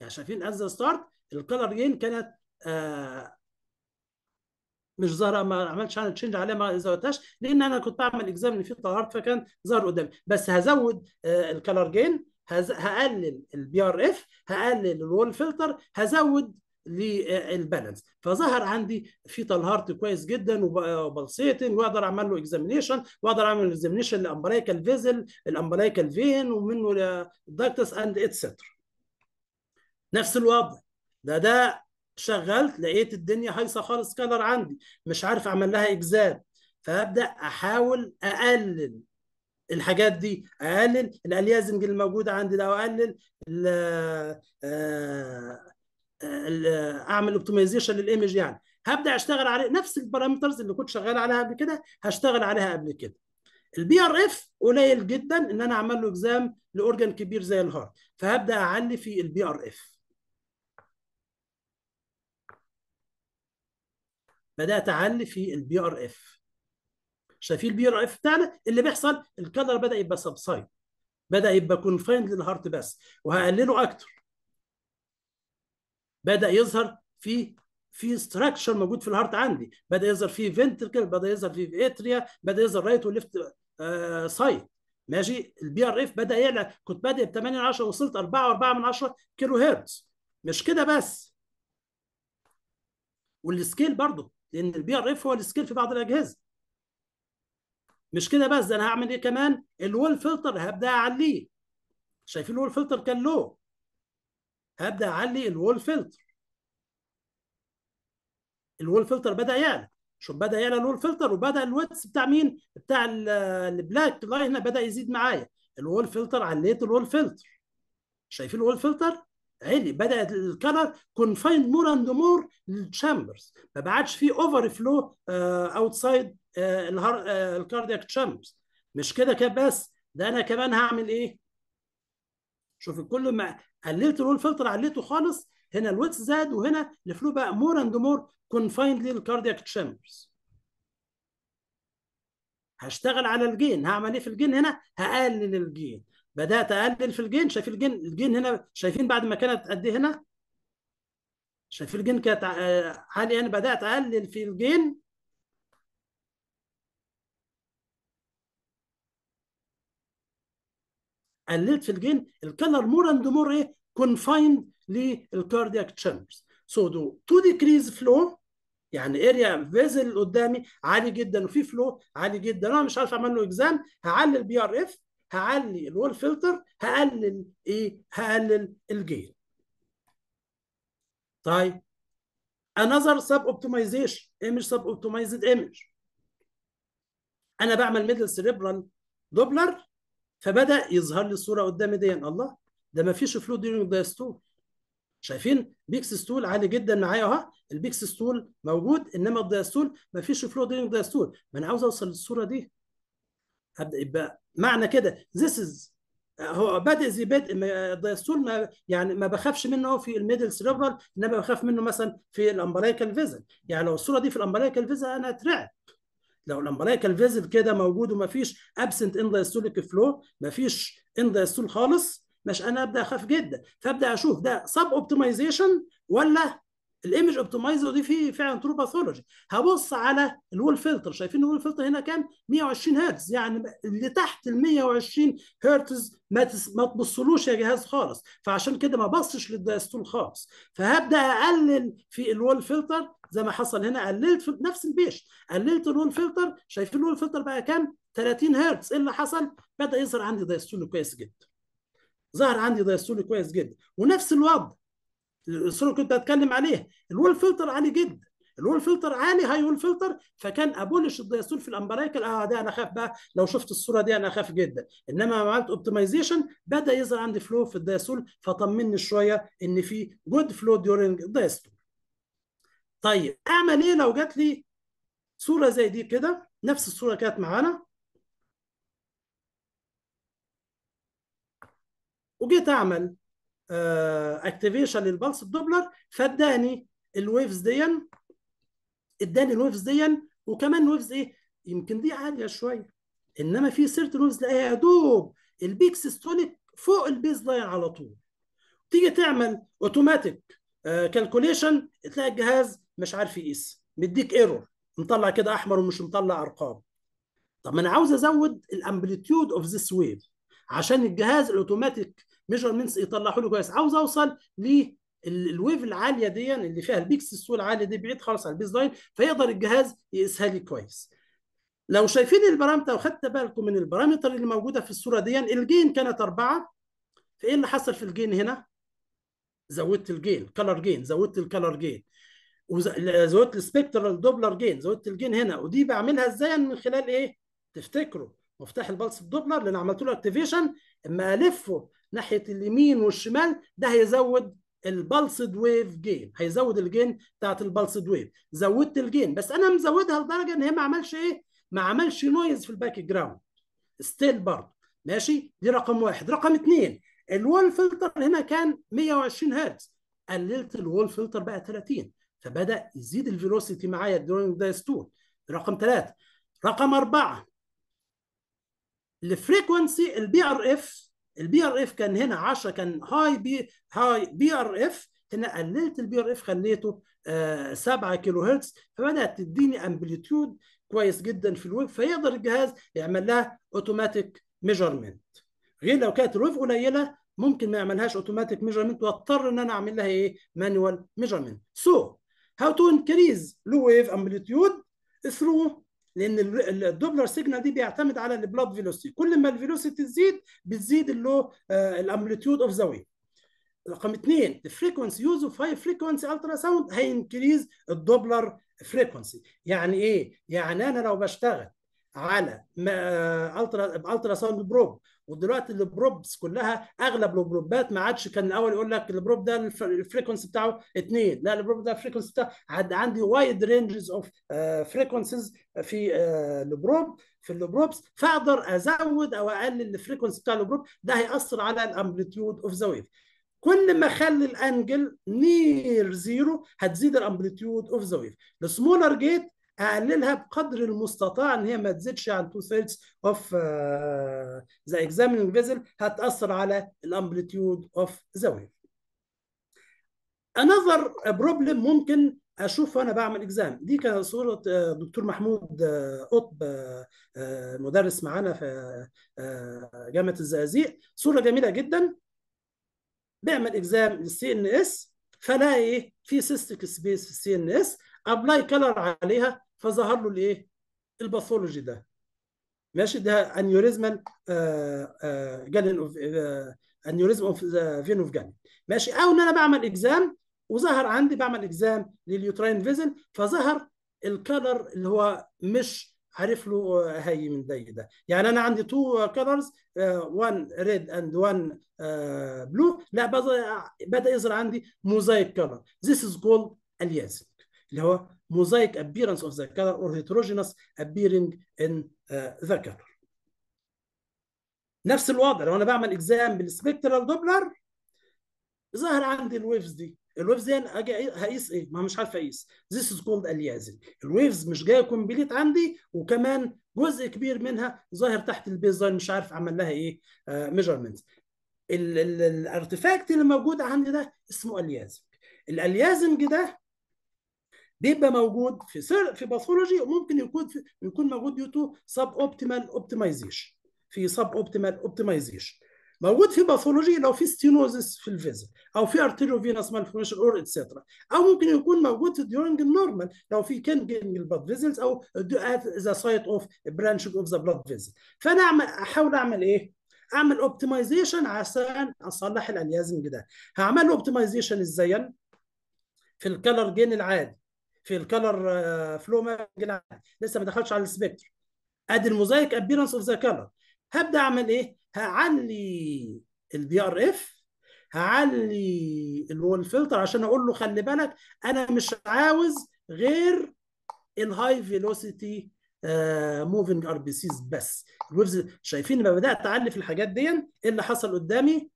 يعني شايفين از ستارت color جين كانت آه مش ظاهره ما عملتش انا تشينج عليها ما زودتهاش لان انا كنت بعمل اكزامن فيه طلعت فكان ظاهر قدامي بس هزود آه color جين هقلل البي ار اف هقلل الول فلتر هزود للبالانس آه، فظهر عندي فيتال هارت كويس جدا آه، وبلسيتن واقدر اعمل له اكزامينيشن واقدر اعمل اكزامينيشن لامبريكال فيزل الامبريكال فين ومنه دكتس اند اتسترا نفس الوضع ده ده شغلت لقيت الدنيا هايصه خالص كلر عندي مش عارف اعمل لها اكزام فابدا احاول اقلل الحاجات دي اقلل الاليازنج الموجوده عندي ده اقلل آه، آه، اعمل اوبتمايزيشن للايمج يعني هبدا اشتغل عليه نفس البارامترز اللي كنت شغال عليها قبل كده هشتغل عليها قبل كده البي ار اف قليل جدا ان انا اعمل له اكزام لاورجن كبير زي الهارت فهبدا اعلي في البي ار اف بدات اعلي في البي ار اف شايفين البي ار اف بتاعنا اللي بيحصل الكلر بدا يبقى سبسايد بدا يبقى كونفايند للهارت بس وهقلله اكتر بدا يظهر في في ستراكشر موجود في الهارت عندي بدا يظهر في فنتركل بدا يظهر في اتريا بدا يظهر رايت وليفت سايد ماشي البي ار اف بدا يعلى كنت بادئ ب 8 من 10 وصلت 4 و4 من 10 كيلو هرتز مش كده بس والسكيل برضه لان البي ار اف هو السكيل في بعض الاجهزه مش كده بس ده انا هعمل ايه كمان الول فلتر هبدا اعليه شايفين الول فلتر كان لو هبدا اعلي الول فلتر الول فلتر بدا يعلى شوف بدا يعلى الول فلتر وبدا الويتس بتاع مين بتاع البلاك لاين بدا يزيد معايا الول فلتر عليت الول فلتر شايفين الول فلتر علي بدات الكلر كونفايند مور اند مور للتشامبرز ما بعدش في اوفر فلو اوتسايد آه، الهار... آه، الكاردياك تشامبس مش كده كده بس ده انا كمان هعمل ايه شوف كل ما قللت الول فلتر عليته خالص هنا الويتس زاد وهنا الفلو بقى مور اند مور كونفايند للكاردياك تشامبرز هشتغل على الجين هعمل ايه في الجين هنا هقلل الجين بدات اقلل في الجين شايف الجين الجين هنا شايفين بعد ما كانت قد ايه هنا شايفين الجين كانت عاليه آه، انا بدات اقلل في الجين قللت في الجين الكلر مور اند مور ايه كونفايند للكاردياك تشامبرز سو دو تو ديكريز فلو يعني اريا فيزل قدامي عالي جدا وفي فلو عالي جدا انا مش عارف اعمل له اكزام هعلل بي ار اف هعلي الول فلتر هقلل ايه هقلل الجين طيب another sub optimization image إيه sub optimized image انا بعمل ميدل سيريبرال دوبلر فبدا يظهر لي الصوره قدامي دي الله ده ما فيش فلو ديورنج دايستول شايفين بيكس ستول عالي جدا معايا اهو البيكس ستول موجود انما الدايستول ما فيش فلو ديورنج دايستول ما انا عاوز اوصل للصوره دي هبدا يبقى معنى كده ذيس از هو بادئ زي بدء الدايستول ما يعني ما بخافش منه في الميدل سيربرال انما بخاف منه مثلا في الامبريكال فيزن يعني لو الصوره دي في الامبريكال فيزن انا اترعب لو لما الامبلايا كالفيزل كده موجود ومفيش ابسنت ان دايستوليك فلو مفيش ان دايستول خالص مش انا ابدا اخاف جدا فابدا اشوف ده سب اوبتمايزيشن ولا الايمج اوبتمايزر دي فيه فعلا ترو باثولوجي هبص على الول فلتر شايفين الول فلتر هنا كام 120 هرتز يعني اللي تحت ال 120 هرتز ما تس... ما تبصلوش يا جهاز خالص فعشان كده ما بصش للدايستول خالص فهبدا اقلل في الول فلتر زي ما حصل هنا قللت في نفس البيش قللت الون فلتر شايفين الون فلتر بقى كام 30 هرتز ايه اللي حصل بدا يظهر عندي دايستولي كويس جدا ظهر عندي دايستولي كويس جدا ونفس الوضع اللي كنت اتكلم عليه الول فلتر عالي جدا الول فلتر عالي هاي وول فلتر فكان ابولش الدايستول في الامبرايكل اه ده انا اخاف بقى لو شفت الصوره دي انا اخاف جدا انما لما عملت اوبتمايزيشن بدا يظهر عندي فلو في الدايستول فطمني شويه ان في جود فلو ديورنج الدايستول طيب اعمل ايه لو جات لي صوره زي دي كده نفس الصوره كانت معانا وجيت اعمل اكتيفيشن للبلس الدوبلر فاداني الويفز دي اداني الويفز دي وكمان ويفز ايه يمكن دي عاليه شويه انما في سيرت ويفز تلاقيها يا دوب البيك سيستوليك فوق البيز لاين على طول تيجي تعمل اوتوماتيك كالكوليشن آه، تلاقي الجهاز مش عارف يقيس مديك ايرور مطلع كده احمر ومش مطلع ارقام طب ما انا عاوز ازود الامبليتيود اوف ذس ويف عشان الجهاز الاوتوماتيك ميجرمنتس يطلعه لي كويس عاوز اوصل ل الويف العاليه دي يعني اللي فيها السول العاليه دي بعيد خالص عن البيز لاين فيقدر الجهاز يقيسها لي كويس لو شايفين البارامتر وخدت بالكم من البارامتر اللي موجوده في الصوره دي يعني الجين كانت اربعه فايه اللي حصل في الجين هنا؟ زودت الجين كلر جين زودت الكلر جين وزودت السبكترال دوبلر جين زودت الجين هنا ودي بعملها ازاي يعني من خلال ايه تفتكروا مفتاح البلس الدوبلر اللي انا عملت له اكتيفيشن اما الفه ناحيه اليمين والشمال ده هيزود البلسد ويف جين هيزود الجين بتاعت البلسد ويف زودت الجين بس انا مزودها لدرجه ان هي ما عملش ايه ما عملش نويز في الباك جراوند ستيل برضه ماشي دي رقم واحد رقم اثنين الوول فلتر هنا كان 120 هرتز قللت الوول فلتر بقى 30 فبدا يزيد الفيلوسيتي معايا during the stool رقم ثلاثه رقم اربعه الفريكونسي البي ار اف البي ار اف كان هنا 10 كان هاي بي هاي بي ار اف هنا قللت البي ار اف خليته 7 آه كيلو هرتز فبدات تديني امبليتيود كويس جدا في الويب فيقدر الجهاز يعمل لها اوتوماتيك ميجرمنت غير لو كانت الويف قليله ممكن ما يعملهاش اوتوماتيك ميجرمنت واضطر ان انا اعمل لها ايه مانوال ميجرمنت سو هاو تو انكريز لو ويف امبليتيود ثرو لان الدوبلر سيجنال دي بيعتمد على البلاد فيلوسيتي كل ما الفيلوسيتي تزيد بتزيد اللو الامبليتيود اوف ذا ويف رقم اثنين الفريكونسي يوز اوف هاي فريكونسي الترا ساوند هينكريز الدوبلر فريكونسي يعني ايه يعني انا لو بشتغل على الترا الترا ساوند بروب ودلوقتي البروبس كلها اغلب البروبات ما عادش كان الاول يقول لك البروب ده الفريكونسي بتاعه اثنين لا البروب ده الفريكونسي بتاعه عندي وايد رينجز اوف فريكونسيز في آه، البروب في البروبس فاقدر ازود او اقلل الفريكونسي بتاع البروب ده هياثر على الامبليتيود اوف ذا ويف كل ما اخلي الانجل نير زيرو هتزيد الامبليتيود اوف ذا ويف السمولر جيت اقللها بقدر المستطاع ان هي ما تزيدش عن 2 ثيردز اوف ذا اكزامينج فيزل هتاثر على الامبليتيود اوف ذا ويف انذر بروبلم ممكن اشوف وانا بعمل اكزام دي كان صوره uh, دكتور محمود uh, قطب uh, مدرس معانا في جامعه الزقازيق صوره جميله جدا بيعمل اكزام للسي ان اس فلاقي ايه في سيستك سبيس في السي ان اس ابلاي كلر عليها فظهر له الايه الباثولوجي ده ماشي ده انيوريزمال آه، آه، جالين اوف آه، انيوريزم اوف فين اوف جالين ماشي او ان انا بعمل اكزام وظهر عندي بعمل اكزام لليوتراين فيزن فظهر الكلر اللي هو مش عارف له هي من ده ده يعني انا عندي تو كلرز وان ريد اند وان بلو لا بدا يظهر عندي موزايك كلر ذيس از كولد اليازم اللي هو موزايك ابييرنس اوف ذا color or هيتروجينس ابييرنج ان ذا color. نفس الوضع لو انا بعمل اكزام بالسبكترال دوبلر ظهر عندي الويفز دي الويفز دي انا اجي هقيس ايه؟ ما مش عارف اقيس ذيس از كولد اليازنج الويفز مش جايه كومبليت عندي وكمان جزء كبير منها ظاهر تحت البيز لاين مش عارف عمل لها ايه ميجرمنت آه، الارتفاكت اللي موجود عندي ده اسمه اليازنج الاليازنج ده بيبقى موجود في سر في باثولوجي وممكن يكون في يكون موجود ديو تو سب اوبتيمال اوبتمايزيشن في سب اوبتيمال اوبتمايزيشن موجود في باثولوجي لو في ستينوزس في الفيزل او في ارتيريو فينس مالفورميشن اور اتسترا او ممكن يكون موجود ديورنج النورمال لو في كان جينج البلاد فيزلز او ذا سايت اوف برانش اوف ذا بلاد فيزل فانا أعمل احاول اعمل ايه؟ اعمل اوبتمايزيشن عشان اصلح الاليازم ده هعمل اوبتمايزيشن ازاي في الكالر جين العادي في الكالر آه، فلو لسه ما دخلش على السبيكتر ادي الموزايك ابيرنس اوف ذا كالر هبدا اعمل ايه؟ هعلي البي ار اف هعلي الول فلتر عشان اقول له خلي بالك انا مش عاوز غير الهاي فيلوسيتي موفينج ار بي سيز بس شايفين لما بدات اعلي في الحاجات دي ايه اللي حصل قدامي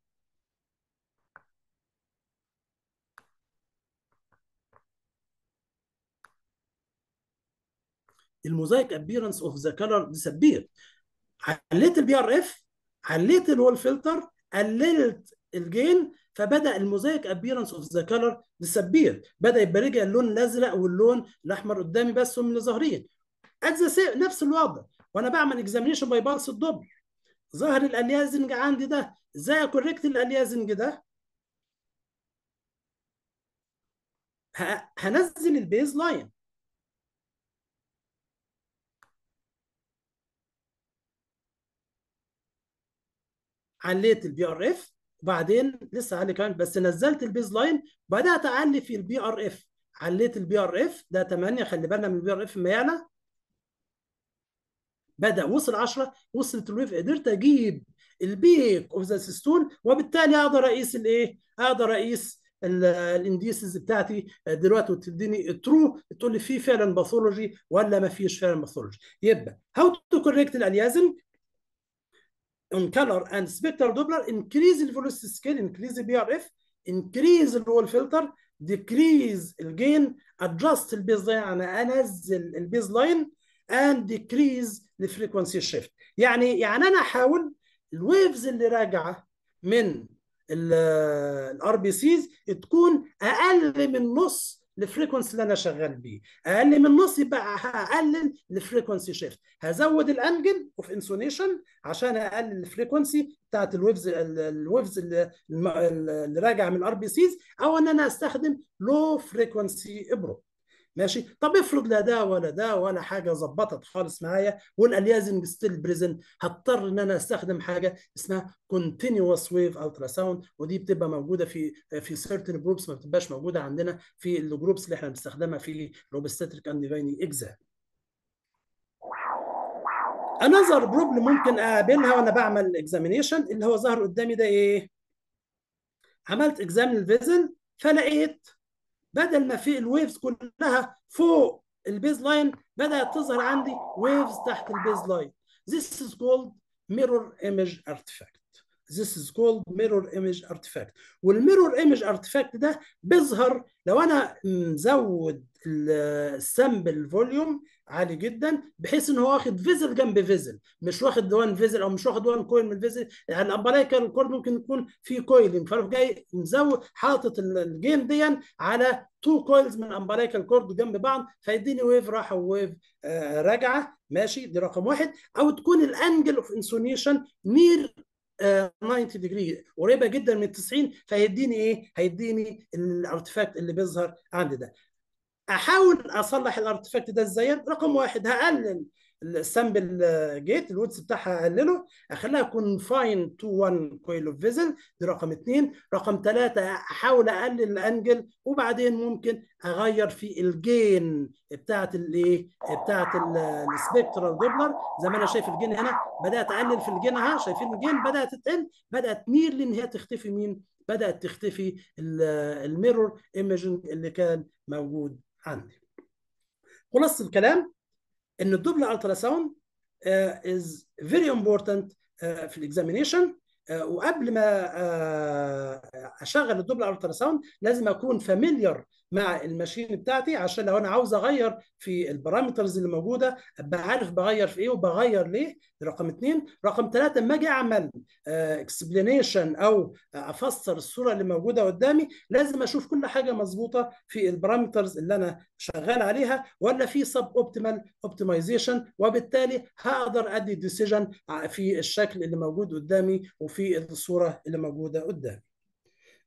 الموزايك ابييرنس اوف ذا كلر ديسابير عليت البي ار اف عليت الول فلتر قللت الجين فبدا الموزايك ابييرنس اوف ذا كلر ديسابير بدا يبقى رجع اللون الازرق واللون الاحمر قدامي بس هم اللي ظاهرين نفس الوضع وانا بعمل اكزامينشن باي بارس الدبل ظاهر الاليازنج عندي ده ازاي اكوركت الاليازنج ده هنزل البيز لاين عليت البي ار اف وبعدين لسه علي كمان بس نزلت البيز لاين بدات تعلي في البي ار اف عليت البي ار اف ده 8 خلي بالنا من البي ار اف ما يعلى بدا وصل 10 وصلت الويف قدرت اجيب البيك اوف ذا سيستول وبالتالي اقدر اقيس الايه؟ اقدر اقيس الانديسز بتاعتي دلوقتي وتديني ترو تقول لي في فعلا باثولوجي ولا ما فيش فعلا باثولوجي يبقى هاو تو كوريكت الاليازم on color and spectral Doppler increase the velocity scale, increase the BRF, increase the roll filter, decrease the gain, adjust the baseline, يعني انزل البيز لاين and decrease the frequency shift يعني يعني انا احاول الويفز اللي راجعه من الار بي سيز تكون اقل من نص الفريكونسي اللي انا شغال بيه اقل من نص يبقى هقلل الفريكونسي شيفت هزود الانجل اوف انسونيشن عشان اقلل الفريكونسي بتاعت الويفز الويفز اللي راجع من الار بي سيز او ان انا استخدم لو فريكونسي ابروك ماشي طب افرض لا ده ولا ده ولا حاجه ظبطت خالص معايا والاليازنج ستيل بريزنت هضطر ان انا استخدم حاجه اسمها كونتينوس ويف الترا ساوند ودي بتبقى موجوده في في سيرتن جروبس ما بتبقاش موجوده عندنا في الجروبس اللي احنا بنستخدمها في روبستاتريك اند ديفايننج اكزام انذر بروبلم ممكن اقابلها وانا بعمل اكزامينيشن اللي هو ظهر قدامي ده ايه؟ عملت اكزام للفيزل فلقيت بدل ما في الويفز كلها فوق البيز لاين بدات تظهر عندي ويفز تحت البيز لاين This is called mirror image artifact. this is called mirror image artifact والميرور image artifact ده بيظهر لو انا مزود السامبل فوليوم عالي جدا بحيث ان هو واخد فيزل جنب فيزل مش واخد وان فيزل او مش واخد وان كويل من الفيزل يعني اما كان الكويل ممكن يكون في كويل فانا جاي مزود حاطط الجيم دي على تو كويلز من امبريكال الكورد جنب بعض فيديني ويف راحه وويف آه راجعه ماشي دي رقم واحد او تكون الانجل اوف انسونيشن نير 90 آه، ديجري قريبه جدا من 90 فهيديني ايه؟ هيديني الارتفاكت اللي بيظهر عندي ده. احاول اصلح الارتفاكت ده ازاي؟ رقم واحد هقلل السامبل جيت الودز بتاعها اقلله اخليها كونفاين تو 1 كويل اوف فيزل دي رقم اثنين رقم ثلاثه احاول اقلل الانجل وبعدين ممكن اغير في الجين بتاعت الايه بتاعت السبكترال دوبلر زي ما انا شايف الجين هنا بدات اقلل في الجين اهي شايفين الجين بدات تقل بدات نير لان هي تختفي مين بدات تختفي الميرور ايمجنج اللي كان موجود عندي خلاص الكلام ان الدوبل التراساوند از آه، فيري امبورتنت آه، في الاكزامينشن آه، وقبل ما آه، اشغل الدبل الترا ساوند لازم اكون فاميليار مع الماشين بتاعتي عشان لو انا عاوز اغير في البارامترز اللي موجوده ابقى عارف بغير في ايه وبغير ليه رقم اثنين رقم ثلاثه لما اجي اعمل اكسبلانيشن آه، او افسر الصوره اللي موجوده قدامي لازم اشوف كل حاجه مظبوطه في البارامترز اللي انا شغال عليها ولا في سب اوبتيمال اوبتمايزيشن وبالتالي هقدر ادي ديسيجن في الشكل اللي موجود قدامي وفي في الصوره اللي موجوده قدامي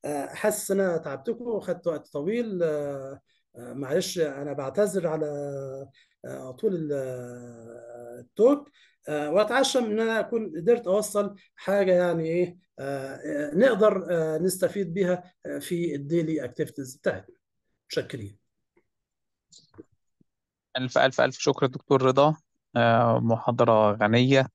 آه، حاسس ان انا تعبتكم وخدت وقت طويل آه، آه، معلش انا بعتذر على طول التوك واتعشم ان انا اكون قدرت اوصل حاجه يعني ايه نقدر نستفيد بيها في الديلي اكتيفيتيز بتاعتنا متشكرين الف الف الف شكر دكتور رضا محاضره غنيه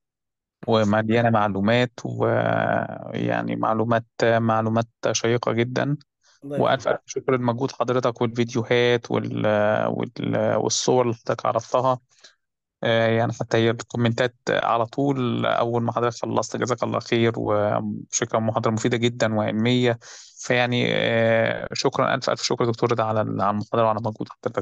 ومليانة معلومات ويعني معلومات معلومات شيقة جدا الله وألف يخليك ألف شكر لمجهود حضرتك والفيديوهات وال... وال... والصور اللي حضرتك عرضتها آه، يعني حتى هي الكومنتات على طول أول ما حضرتك خلصت جزاك الله خير وشكرا محاضرة مفيدة جدا وعلمية فيعني آه، شكرا ألف ألف شكر دكتور ده على المحاضرة وعلى مجهود حضرتك